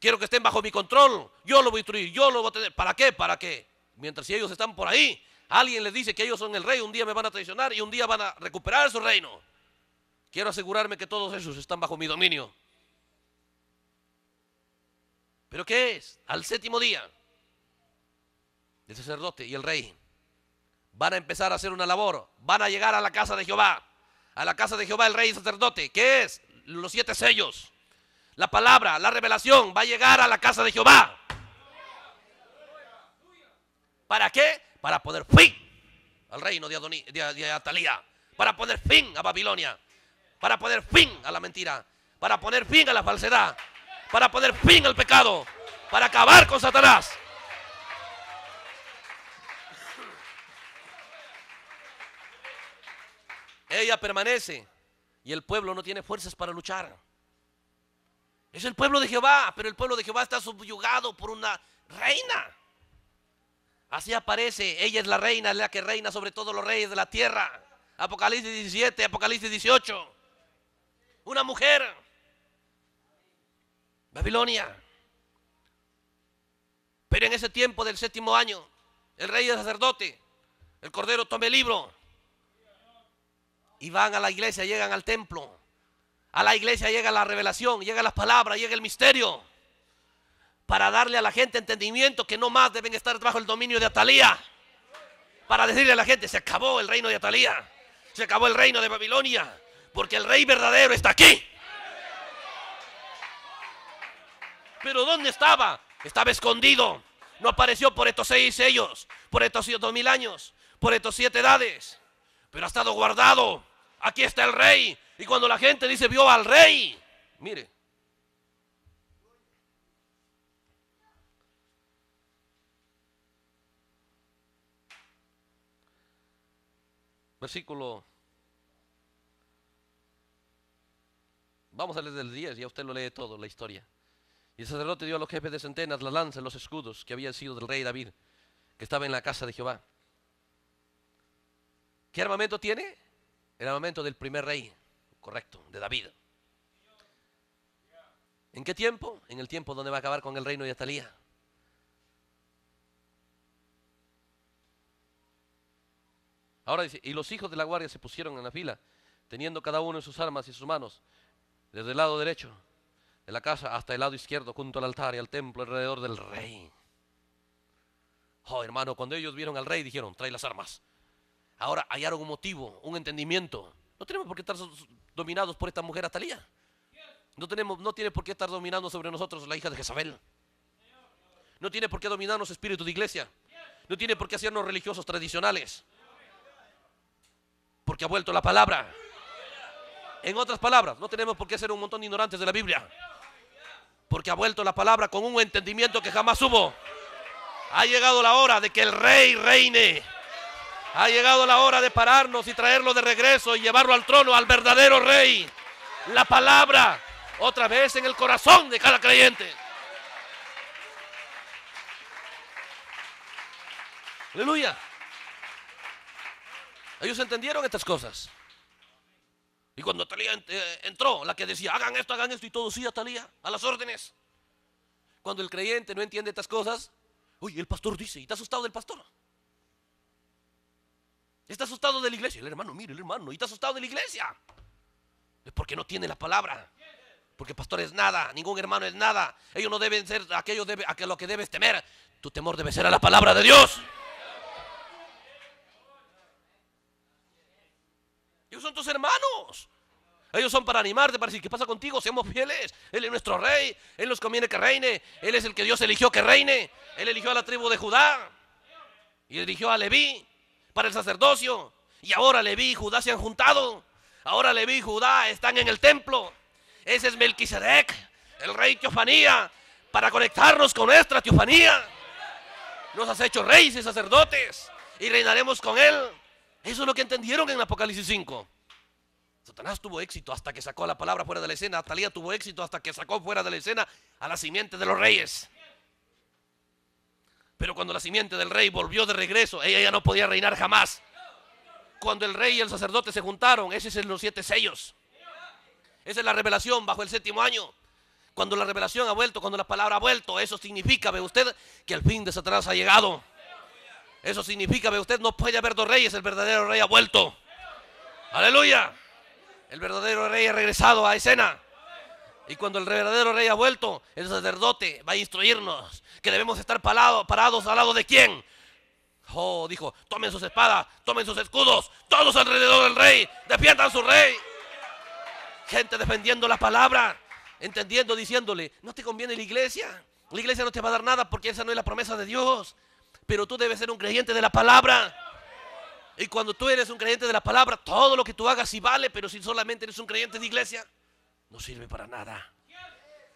Quiero que estén bajo mi control. Yo lo voy a instruir, yo lo voy a tener. ¿Para qué? ¿Para qué? Mientras ellos están por ahí, Alguien les dice que ellos son el rey, un día me van a traicionar y un día van a recuperar su reino. Quiero asegurarme que todos esos están bajo mi dominio. ¿Pero qué es? Al séptimo día, el sacerdote y el rey van a empezar a hacer una labor, van a llegar a la casa de Jehová, a la casa de Jehová el rey y sacerdote. ¿Qué es? Los siete sellos, la palabra, la revelación va a llegar a la casa de Jehová. ¿Para qué? para poner fin al reino de, Atalía, para poner fin a Babilonia, para poner fin a la mentira, para poner fin a la falsedad, para poner fin al pecado, para acabar con Satanás. Ella permanece y el pueblo no tiene fuerzas para luchar. Es el pueblo de Jehová, pero el pueblo de Jehová está subyugado por una reina. Así aparece, ella es la reina, la que reina sobre todos los reyes de la tierra. Apocalipsis 17, Apocalipsis 18. Una mujer. Babilonia. Pero en ese tiempo del séptimo año, el rey y el sacerdote, el cordero toma el libro y van a la iglesia, llegan al templo. A la iglesia llega la revelación, llega las palabras, llega el misterio para darle a la gente entendimiento que no más deben estar bajo el dominio de Atalía. Para decirle a la gente, se acabó el reino de Atalía, se acabó el reino de Babilonia, porque el rey verdadero está aquí. Pero ¿dónde estaba? Estaba escondido. No apareció por estos seis sellos, por estos dos mil años, por estos siete edades. Pero ha estado guardado. Aquí está el rey. Y cuando la gente dice, vio al rey, mire, Versículo. Vamos a leer del 10, ya usted lo lee todo, la historia. Y el sacerdote dio a los jefes de centenas la lanza, los escudos que habían sido del rey David, que estaba en la casa de Jehová. ¿Qué armamento tiene? El armamento del primer rey, correcto, de David. ¿En qué tiempo? En el tiempo donde va a acabar con el reino de Atalía. Ahora dice, y los hijos de la guardia se pusieron en la fila, teniendo cada uno en sus armas y sus manos, desde el lado derecho de la casa hasta el lado izquierdo, junto al altar y al templo, alrededor del rey. Oh, hermano, cuando ellos vieron al rey, dijeron, trae las armas. Ahora hallaron un motivo, un entendimiento. No tenemos por qué estar dominados por esta mujer Atalía. No, tenemos, no tiene por qué estar dominando sobre nosotros la hija de Jezabel. No tiene por qué dominarnos espíritu de iglesia. No tiene por qué hacernos religiosos tradicionales porque ha vuelto la palabra. En otras palabras, no tenemos por qué ser un montón de ignorantes de la Biblia, porque ha vuelto la palabra con un entendimiento que jamás hubo. Ha llegado la hora de que el rey reine. Ha llegado la hora de pararnos y traerlo de regreso y llevarlo al trono, al verdadero rey. La palabra, otra vez en el corazón de cada creyente. Aleluya. Ellos entendieron estas cosas. Y cuando Talía eh, entró, la que decía, hagan esto, hagan esto, y todo sí a Talía, a las órdenes. Cuando el creyente no entiende estas cosas, Uy, el pastor dice, y está asustado del pastor. Está asustado de la iglesia. El hermano, mire, el hermano, y está asustado de la iglesia. Es porque no tiene la palabra. Porque pastor es nada, ningún hermano es nada. Ellos no deben ser aquello debe, a lo que debes temer. Tu temor debe ser a la palabra de Dios. Ellos son tus hermanos. Ellos son para animarte, para decir, ¿qué pasa contigo? Seamos fieles. Él es nuestro rey. Él nos conviene que reine. Él es el que Dios eligió que reine. Él eligió a la tribu de Judá. Y eligió a Leví para el sacerdocio. Y ahora Leví y Judá se han juntado. Ahora Leví y Judá están en el templo. Ese es Melquisedec, el rey teofanía, para conectarnos con nuestra teofanía. Nos has hecho reyes y sacerdotes y reinaremos con él. Eso es lo que entendieron en Apocalipsis 5. Satanás tuvo éxito hasta que sacó la palabra fuera de la escena. Atalía tuvo éxito hasta que sacó fuera de la escena a la simiente de los reyes. Pero cuando la simiente del rey volvió de regreso, ella ya no podía reinar jamás. Cuando el rey y el sacerdote se juntaron, ese es los siete sellos. Esa es la revelación bajo el séptimo año. Cuando la revelación ha vuelto, cuando la palabra ha vuelto, eso significa, ve usted, que el fin de Satanás ha llegado. Eso significa que usted no puede haber dos reyes, el verdadero rey ha vuelto. Aleluya. El verdadero rey ha regresado a escena. Y cuando el verdadero rey ha vuelto, el sacerdote va a instruirnos que debemos estar parados al lado de quién. Oh, dijo, tomen sus espadas, tomen sus escudos, todos alrededor del rey, defiendan a su rey. Gente defendiendo la palabra, entendiendo, diciéndole, no te conviene la iglesia. La iglesia no te va a dar nada porque esa no es la promesa de Dios. Pero tú debes ser un creyente de la palabra. Y cuando tú eres un creyente de la palabra, todo lo que tú hagas sí vale, pero si solamente eres un creyente de iglesia, no sirve para nada.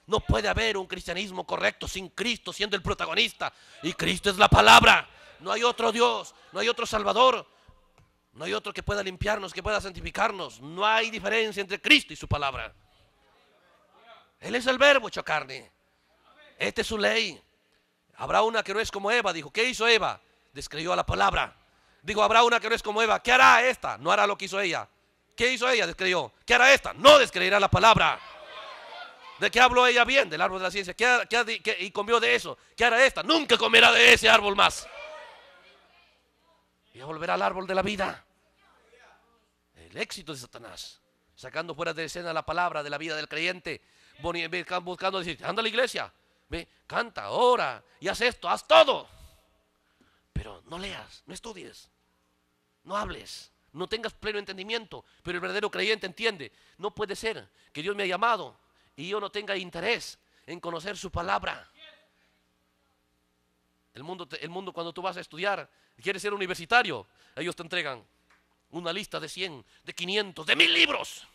No puede haber un cristianismo correcto sin Cristo siendo el protagonista. Y Cristo es la palabra. No hay otro Dios, no hay otro Salvador, no hay otro que pueda limpiarnos, que pueda santificarnos. No hay diferencia entre Cristo y su palabra. Él es el verbo hecho carne. Esta es su ley. Habrá una que no es como Eva, dijo. ¿Qué hizo Eva? Descreyó a la palabra. Digo, habrá una que no es como Eva. ¿Qué hará esta? No hará lo que hizo ella. ¿Qué hizo ella? Descreyó. ¿Qué hará esta? No describirá la palabra. ¿De qué habló ella bien? Del árbol de la ciencia. ¿Qué, y comió de eso. ¿Qué hará esta? Nunca comerá de ese árbol más. Y volverá al árbol de la vida. El éxito de Satanás. Sacando fuera de escena la palabra de la vida del creyente. Buscando decir, anda a la iglesia ve, canta, ora y haz esto, haz todo. Pero no leas, no estudies, no hables, no tengas pleno entendimiento. Pero el verdadero creyente entiende, no puede ser que Dios me haya llamado y yo no tenga interés en conocer su palabra. El mundo, el mundo cuando tú vas a estudiar, quieres ser universitario, ellos te entregan una lista de 100, de 500, de mil libros.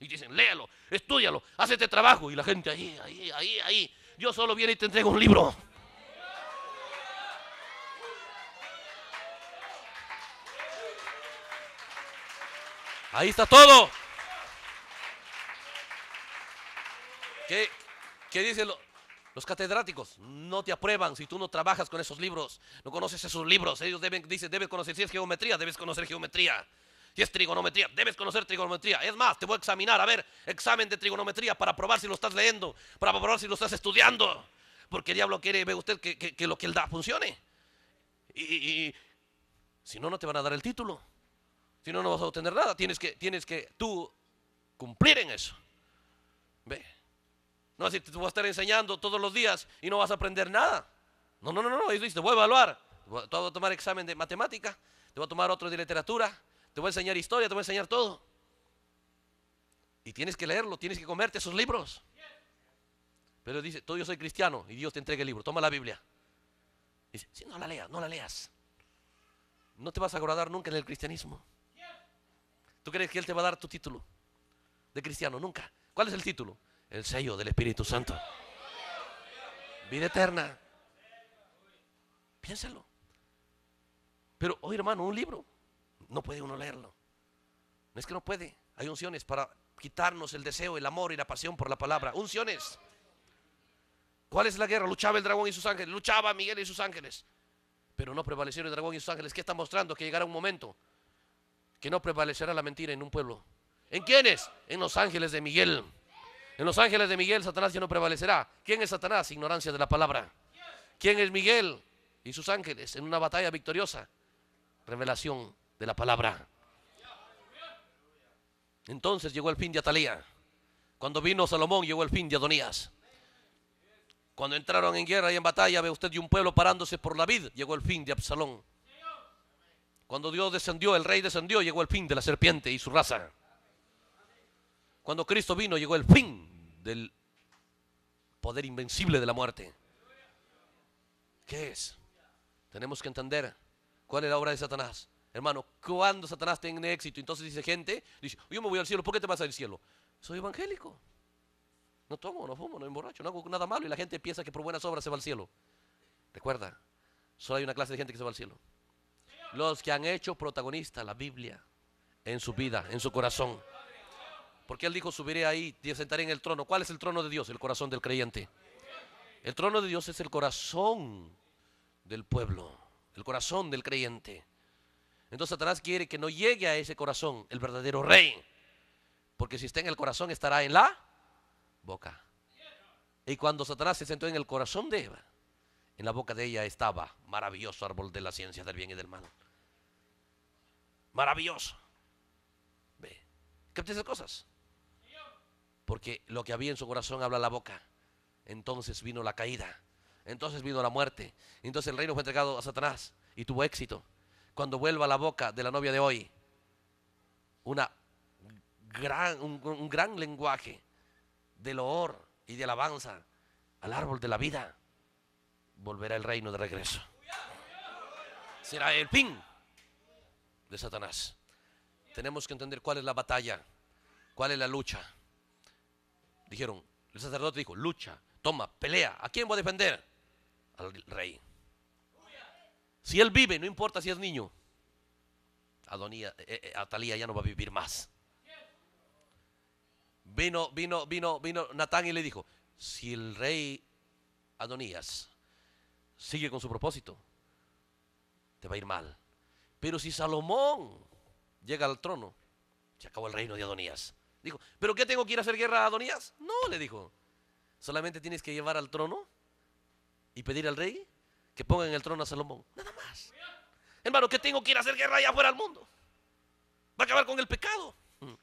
Y dicen, léalo, estudialo, haz este trabajo. Y la gente ahí, ahí, ahí, ahí. Yo solo viene y te entrego un libro. Ahí está todo. ¿Qué, qué dicen los catedráticos? No te aprueban si tú no trabajas con esos libros, no conoces esos libros. Ellos dicen, debes conocer si es geometría, debes conocer geometría. Y es trigonometría. Debes conocer trigonometría. Es más, te voy a examinar. A ver, examen de trigonometría para probar si lo estás leyendo, para probar si lo estás estudiando. Porque el diablo quiere, ve usted, que, lo que él da funcione. Y, si no, no te van a dar el título. Si no, no vas a obtener nada. Tienes que, tienes que tú cumplir en eso. Ve. No así te voy a estar enseñando todos los días y no vas a aprender nada. No, no, no, no. dice, te voy a evaluar. Te voy a tomar examen de matemática, te voy a tomar otro de literatura, te voy a enseñar historia, te voy a enseñar todo. Y tienes que leerlo, tienes que comerte esos libros. Pero dice, todo yo soy cristiano y Dios te entrega el libro, toma la Biblia. Dice, si no la leas, no la leas. No te vas a agradar nunca en el cristianismo. ¿Tú crees que Él te va a dar tu título de cristiano? Nunca. ¿Cuál es el título? El sello del Espíritu Santo. Vida eterna. Piénsalo. Pero, hoy, oh, hermano, un libro. No puede uno leerlo. No es que no puede. Hay unciones para quitarnos el deseo, el amor y la pasión por la palabra. Unciones. ¿Cuál es la guerra? Luchaba el dragón y sus ángeles. Luchaba Miguel y sus ángeles. Pero no prevalecieron el dragón y sus ángeles. ¿Qué está mostrando? Que llegará un momento que no prevalecerá la mentira en un pueblo. ¿En quiénes? En los ángeles de Miguel. En los ángeles de Miguel Satanás ya no prevalecerá. ¿Quién es Satanás? Ignorancia de la palabra. ¿Quién es Miguel y sus ángeles en una batalla victoriosa? Revelación la palabra. Entonces llegó el fin de Atalía. Cuando vino Salomón llegó el fin de Adonías. Cuando entraron en guerra y en batalla, ve usted de un pueblo parándose por la vid, llegó el fin de Absalón. Cuando Dios descendió, el rey descendió, llegó el fin de la serpiente y su raza. Cuando Cristo vino, llegó el fin del poder invencible de la muerte. ¿Qué es? Tenemos que entender cuál es la obra de Satanás. Hermano, cuando Satanás tiene éxito, entonces dice gente, dice, yo me voy al cielo, ¿por qué te vas al cielo? Soy evangélico. No tomo, no fumo, no emborracho, no hago nada malo y la gente piensa que por buenas obras se va al cielo. Recuerda, solo hay una clase de gente que se va al cielo. Los que han hecho protagonista la Biblia en su vida, en su corazón. Porque él dijo, subiré ahí, sentaré en el trono. ¿Cuál es el trono de Dios? El corazón del creyente. El trono de Dios es el corazón del pueblo, el corazón del creyente. Entonces Satanás quiere que no llegue a ese corazón el verdadero rey. Porque si está en el corazón estará en la boca. Y cuando Satanás se sentó en el corazón de Eva, en la boca de ella estaba maravilloso árbol de la ciencia del bien y del mal. Maravilloso. Ve, ¿Qué esas cosas. Porque lo que había en su corazón habla la boca. Entonces vino la caída. Entonces vino la muerte. Entonces el reino fue entregado a Satanás y tuvo éxito cuando vuelva la boca de la novia de hoy un, gran lenguaje de loor y de alabanza al árbol de la vida, volverá el reino de regreso. Será el fin de Satanás. Tenemos que entender cuál es la batalla, cuál es la lucha. Dijeron, el sacerdote dijo, lucha, toma, pelea. ¿A quién voy a defender? Al rey. Si él vive, no importa si es niño, Adonía, eh, eh, eh, Atalía ya no va a vivir más. Vino, vino, vino, vino Natán y le dijo, si el rey Adonías sigue con su propósito, te va a ir mal. Pero si Salomón llega al trono, se acabó el reino de Adonías. Dijo, ¿pero qué tengo que ir a hacer guerra a Adonías? No, le dijo. Solamente tienes que llevar al trono y pedir al rey que pongan en el trono a Salomón. Nada más. Hermano, ¿qué tengo que ir a hacer guerra allá afuera al mundo? Va a acabar con el pecado. Mm.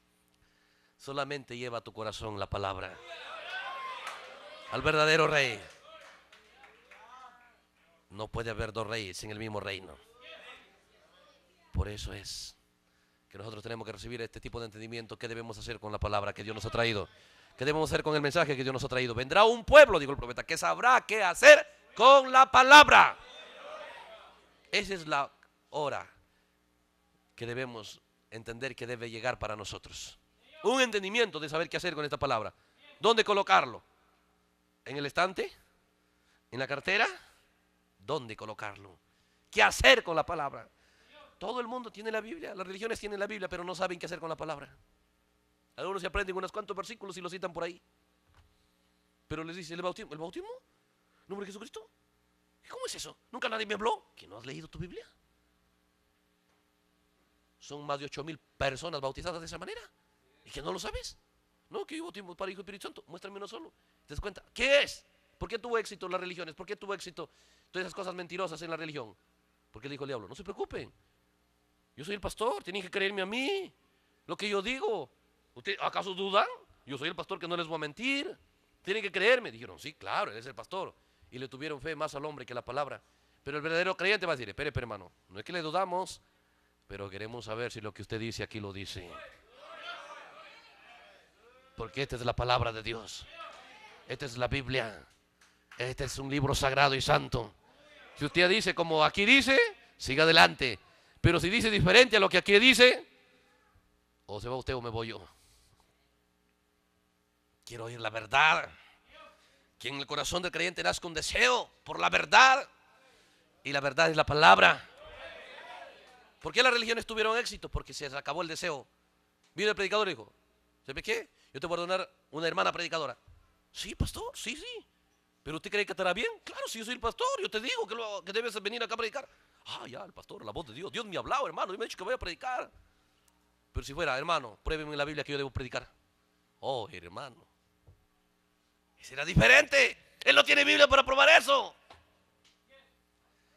Solamente lleva a tu corazón la palabra al verdadero rey. No puede haber dos reyes en el mismo reino. Por eso es que nosotros tenemos que recibir este tipo de entendimiento. ¿Qué debemos hacer con la palabra que Dios nos ha traído? ¿Qué debemos hacer con el mensaje que Dios nos ha traído? Vendrá un pueblo, dijo el profeta, que sabrá qué hacer con la palabra. Esa es la hora que debemos entender que debe llegar para nosotros. Un entendimiento de saber qué hacer con esta palabra. ¿Dónde colocarlo? ¿En el estante? ¿En la cartera? ¿Dónde colocarlo? ¿Qué hacer con la palabra? Todo el mundo tiene la Biblia, las religiones tienen la Biblia, pero no saben qué hacer con la palabra. Algunos se aprenden unos cuantos versículos y los citan por ahí. Pero les dice, ¿el bautismo? ¿El bautismo? nombre de Jesucristo? ¿Cómo es eso? Nunca nadie me habló. ¿Que no has leído tu Biblia? Son más de 8.000 mil personas bautizadas de esa manera. ¿Y que no lo sabes? No, que hubo tiempo para Hijo Espíritu Santo. Muéstrame uno solo. ¿Te das cuenta? ¿Qué es? ¿Por qué tuvo éxito las religiones? ¿Por qué tuvo éxito todas esas cosas mentirosas en la religión? Porque le dijo el diablo, no se preocupen. Yo soy el pastor, tienen que creerme a mí. Lo que yo digo. ¿Usted, ¿Acaso dudan? Yo soy el pastor que no les voy a mentir. Tienen que creerme. Dijeron, sí, claro, él es el pastor y le tuvieron fe más al hombre que a la palabra. Pero el verdadero creyente va a decir, espere, hermano, no es que le dudamos, pero queremos saber si lo que usted dice aquí lo dice. Porque esta es la palabra de Dios. Esta es la Biblia. Este es un libro sagrado y santo. Si usted dice como aquí dice, siga adelante. Pero si dice diferente a lo que aquí dice, o se va usted o me voy yo. Quiero oír la verdad que en el corazón del creyente nace un deseo por la verdad. Y la verdad es la palabra. ¿Por qué las religiones tuvieron éxito? Porque se acabó el deseo. Vino el predicador y dijo, ¿sabe qué? Yo te voy a donar una hermana predicadora. Sí, pastor, sí, sí. ¿Pero usted cree que estará bien? Claro, si yo soy el pastor, yo te digo que, que debes venir acá a predicar. Ah, ya, el pastor, la voz de Dios. Dios me ha hablado, hermano, y me ha dicho que voy a predicar. Pero si fuera, hermano, pruébeme en la Biblia que yo debo predicar. Oh, hermano. Será diferente. Él no tiene Biblia para probar eso.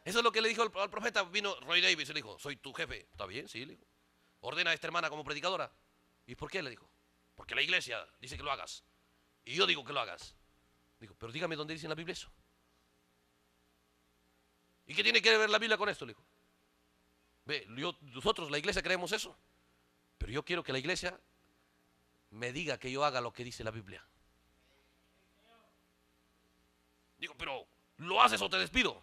Eso es lo que le dijo al, profeta. Vino Roy Davis y le dijo, soy tu jefe. ¿Está bien? Sí, le dijo. Ordena a esta hermana como predicadora. ¿Y por qué? Le dijo. Porque la iglesia dice que lo hagas. Y yo digo que lo hagas. Dijo, pero dígame dónde dice en la Biblia eso. ¿Y qué tiene que ver la Biblia con esto? Le dijo. nosotros, la iglesia, creemos eso. Pero yo quiero que la iglesia me diga que yo haga lo que dice la Biblia. Digo, pero ¿lo haces o te despido?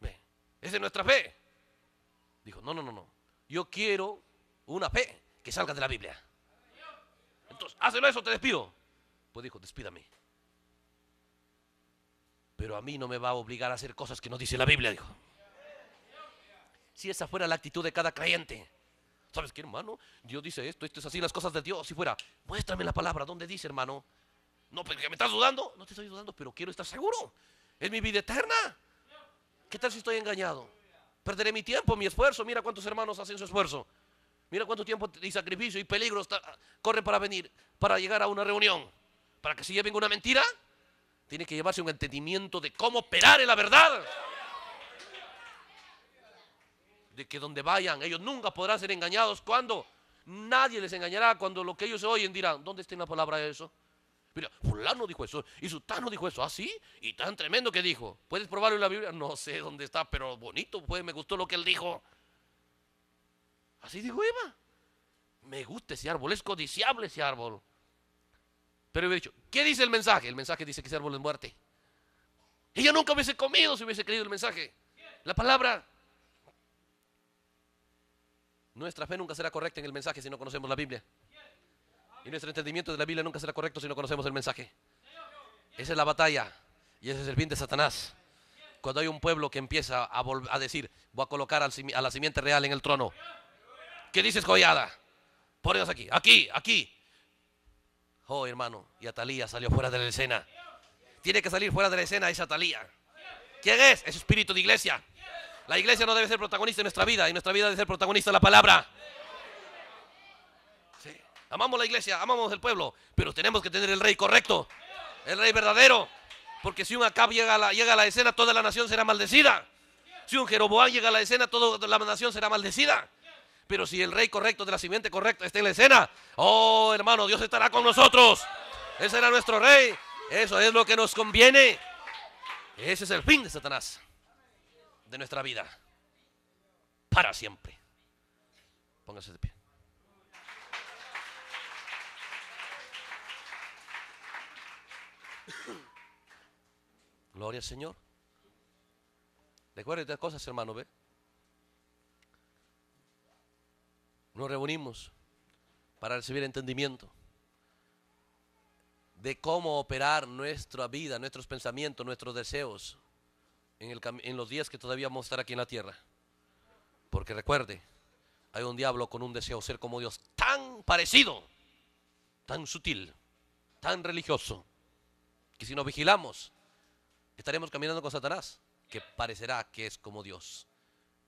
Ve, esa es nuestra fe. Dijo, no, no, no, no. Yo quiero una fe que salga de la Biblia. Entonces, hazlo eso o te despido. Pues dijo, despídame. Pero a mí no me va a obligar a hacer cosas que no dice la Biblia, dijo. Si esa fuera la actitud de cada creyente. ¿Sabes qué, hermano? Dios dice esto, esto es así, las cosas de Dios. Si fuera, muéstrame la palabra, ¿dónde dice, hermano? No, porque pues, me estás dudando. No te estoy dudando, pero quiero estar seguro. Es mi vida eterna. ¿Qué tal si estoy engañado? Perderé mi tiempo, mi esfuerzo. Mira cuántos hermanos hacen su esfuerzo. Mira cuánto tiempo y sacrificio y peligro está, corre para venir, para llegar a una reunión. Para que si lleven una mentira, tiene que llevarse un entendimiento de cómo operar en la verdad. De que donde vayan, ellos nunca podrán ser engañados. cuando Nadie les engañará cuando lo que ellos oyen dirán, ¿dónde está en la palabra de eso? Mira, fulano dijo eso y sultano dijo eso. así ¿Ah, Y tan tremendo que dijo. ¿Puedes probarlo en la Biblia? No sé dónde está, pero bonito, pues me gustó lo que él dijo. Así dijo Eva. Me gusta ese árbol, es codiciable ese árbol. Pero he dicho, ¿qué dice el mensaje? El mensaje dice que ese árbol es muerte. Ella nunca hubiese comido si hubiese creído el mensaje. La palabra. Nuestra fe nunca será correcta en el mensaje si no conocemos la Biblia. Y nuestro entendimiento de la Biblia nunca será correcto si no conocemos el mensaje. Esa es la batalla. Y ese es el fin de Satanás. Cuando hay un pueblo que empieza a, decir, voy a colocar a la simiente real en el trono. ¿Qué dices, joyada? Ponedos aquí, aquí, aquí. Oh, hermano, y Atalía salió fuera de la escena. Tiene que salir fuera de la escena esa Atalía. ¿Quién es? Es espíritu de iglesia. La iglesia no debe ser protagonista en nuestra vida y nuestra vida debe ser protagonista de la palabra amamos la iglesia, amamos el pueblo, pero tenemos que tener el rey correcto, el rey verdadero. Porque si un Acab llega a la, llega la escena, toda la nación será maldecida. Si un Jeroboam llega a la escena, toda la nación será maldecida. Pero si el rey correcto de la simiente correcta está en la escena, oh hermano, Dios estará con nosotros. Ese será nuestro rey. Eso es lo que nos conviene. Ese es el fin de Satanás, de nuestra vida, para siempre. Pónganse de pie. Gloria al Señor. Recuerde estas cosas, hermano, ¿ve? Nos reunimos para recibir entendimiento de cómo operar nuestra vida, nuestros pensamientos, nuestros deseos en, en, los días que todavía vamos a estar aquí en la tierra. Porque recuerde, hay un diablo con un deseo ser como Dios tan parecido, tan sutil, tan religioso, si nos vigilamos, estaremos caminando con Satanás, que parecerá que es como Dios.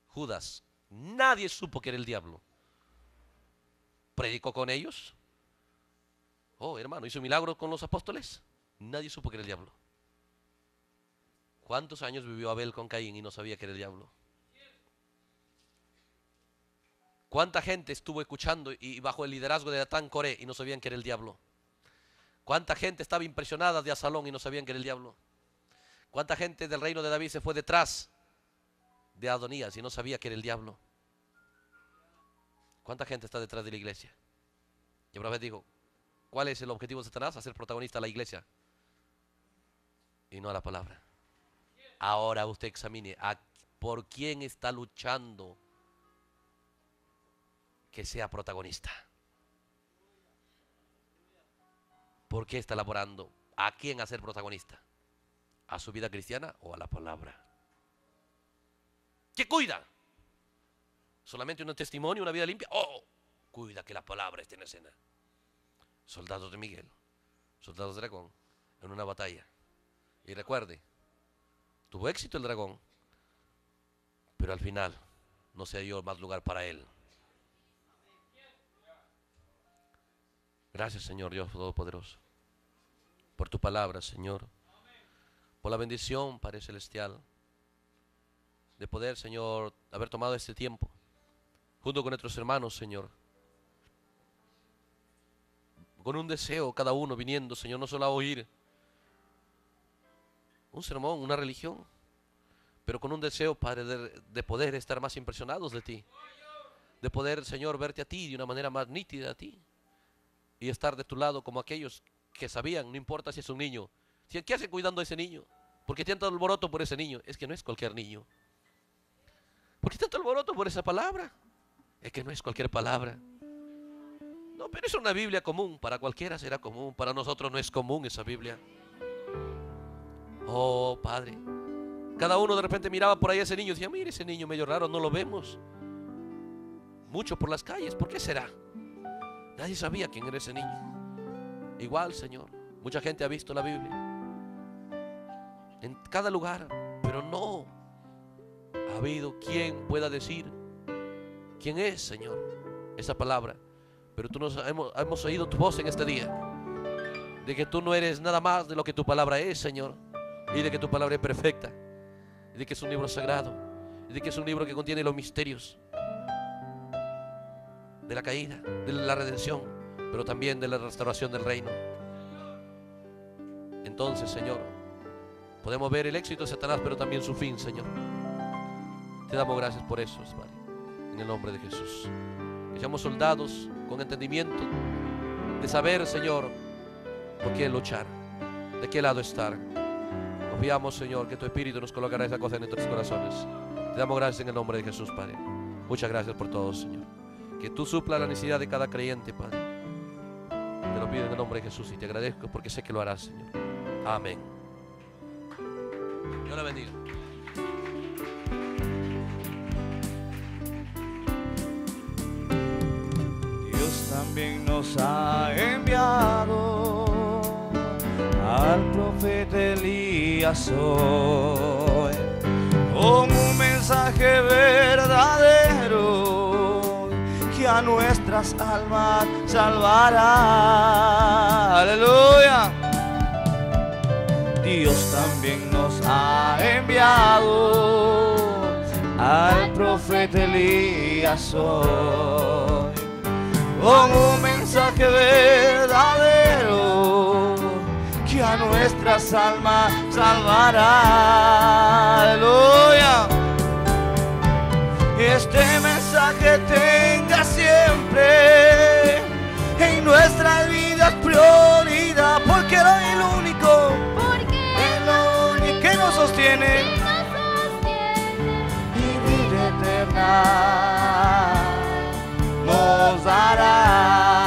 Judas, nadie supo que era el diablo. Predicó con ellos. Oh, hermano, hizo milagros con los apóstoles. Nadie supo que era el diablo. ¿Cuántos años vivió Abel con Caín y no sabía que era el diablo? ¿Cuánta gente estuvo escuchando y bajo el liderazgo de atán Coré y no sabían que era el diablo? ¿Cuánta gente estaba impresionada de Asalón y no sabían que era el diablo? ¿Cuánta gente del reino de David se fue detrás de Adonías y no sabía que era el diablo? ¿Cuánta gente está detrás de la iglesia? Y una vez digo, ¿cuál es el objetivo de Satanás? Hacer protagonista a la iglesia y no a la palabra. Ahora usted examine por quién está luchando que sea protagonista. ¿Por qué está elaborando? ¿A quién hacer protagonista? ¿A su vida cristiana o a la palabra? ¿Qué cuida? ¿Solamente un testimonio, una vida limpia? ¡Oh! Cuida que la palabra esté en escena. Soldados de Miguel, soldados de dragón, en una batalla. Y recuerde, tuvo éxito el dragón, pero al final no se dio más lugar para él. Gracias, Señor Dios Todopoderoso, por tu palabra, Señor, por la bendición, Padre Celestial, de poder, Señor, haber tomado este tiempo junto con nuestros hermanos, Señor. Con un deseo, cada uno viniendo, Señor, no solo a oír un sermón, una religión, pero con un deseo, Padre, de, poder estar más impresionados de ti. De poder, Señor, verte a ti de una manera más nítida a ti y estar de tu lado como aquellos que sabían, no importa si es un niño. ¿Qué hace cuidando a ese niño? ¿Por qué tanto alboroto por ese niño? Es que no es cualquier niño. ¿Por qué tanto alboroto por esa palabra? Es que no es cualquier palabra. No, pero es una Biblia común. Para cualquiera será común. Para nosotros no es común esa Biblia. Oh, Padre. Cada uno de repente miraba por ahí a ese niño y decía, mire ese niño medio raro, no lo vemos. Mucho por las calles, ¿por qué será? Nadie sabía quién era ese niño. Igual, Señor. Mucha gente ha visto la Biblia. En cada lugar. Pero no ha habido quien pueda decir quién es, Señor, esa palabra. Pero tú nos hemos, hemos oído tu voz en este día. De que tú no eres nada más de lo que tu palabra es, Señor. Y de que tu palabra es perfecta. Y de que es un libro sagrado. Y de que es un libro que contiene los misterios de la caída, de la redención, pero también de la restauración del reino. Entonces, Señor, podemos ver el éxito de Satanás, pero también su fin, Señor. Te damos gracias por eso, Padre, en el nombre de Jesús. Que seamos soldados con entendimiento de saber, Señor, por qué luchar, de qué lado estar. Confiamos, Señor, que tu Espíritu nos colocará esa cosa en nuestros corazones. Te damos gracias en el nombre de Jesús, Padre. Muchas gracias por todo, Señor. Que tú suplas la necesidad de cada creyente, Padre. Te lo pido en el nombre de Jesús y te agradezco porque sé que lo harás, Señor. Amén. Dios la Dios también nos ha enviado al profeta Elías hoy con un mensaje verdadero a nuestras almas salvará. Aleluya. Dios también nos ha enviado al profeta Elías hoy con un mensaje verdadero que a nuestras almas salvará. Aleluya. Este mensaje tengo en nuestras vidas prioridad, porque Él es el único, el único que nos sostiene, nos sostiene y vida eterna nos dará.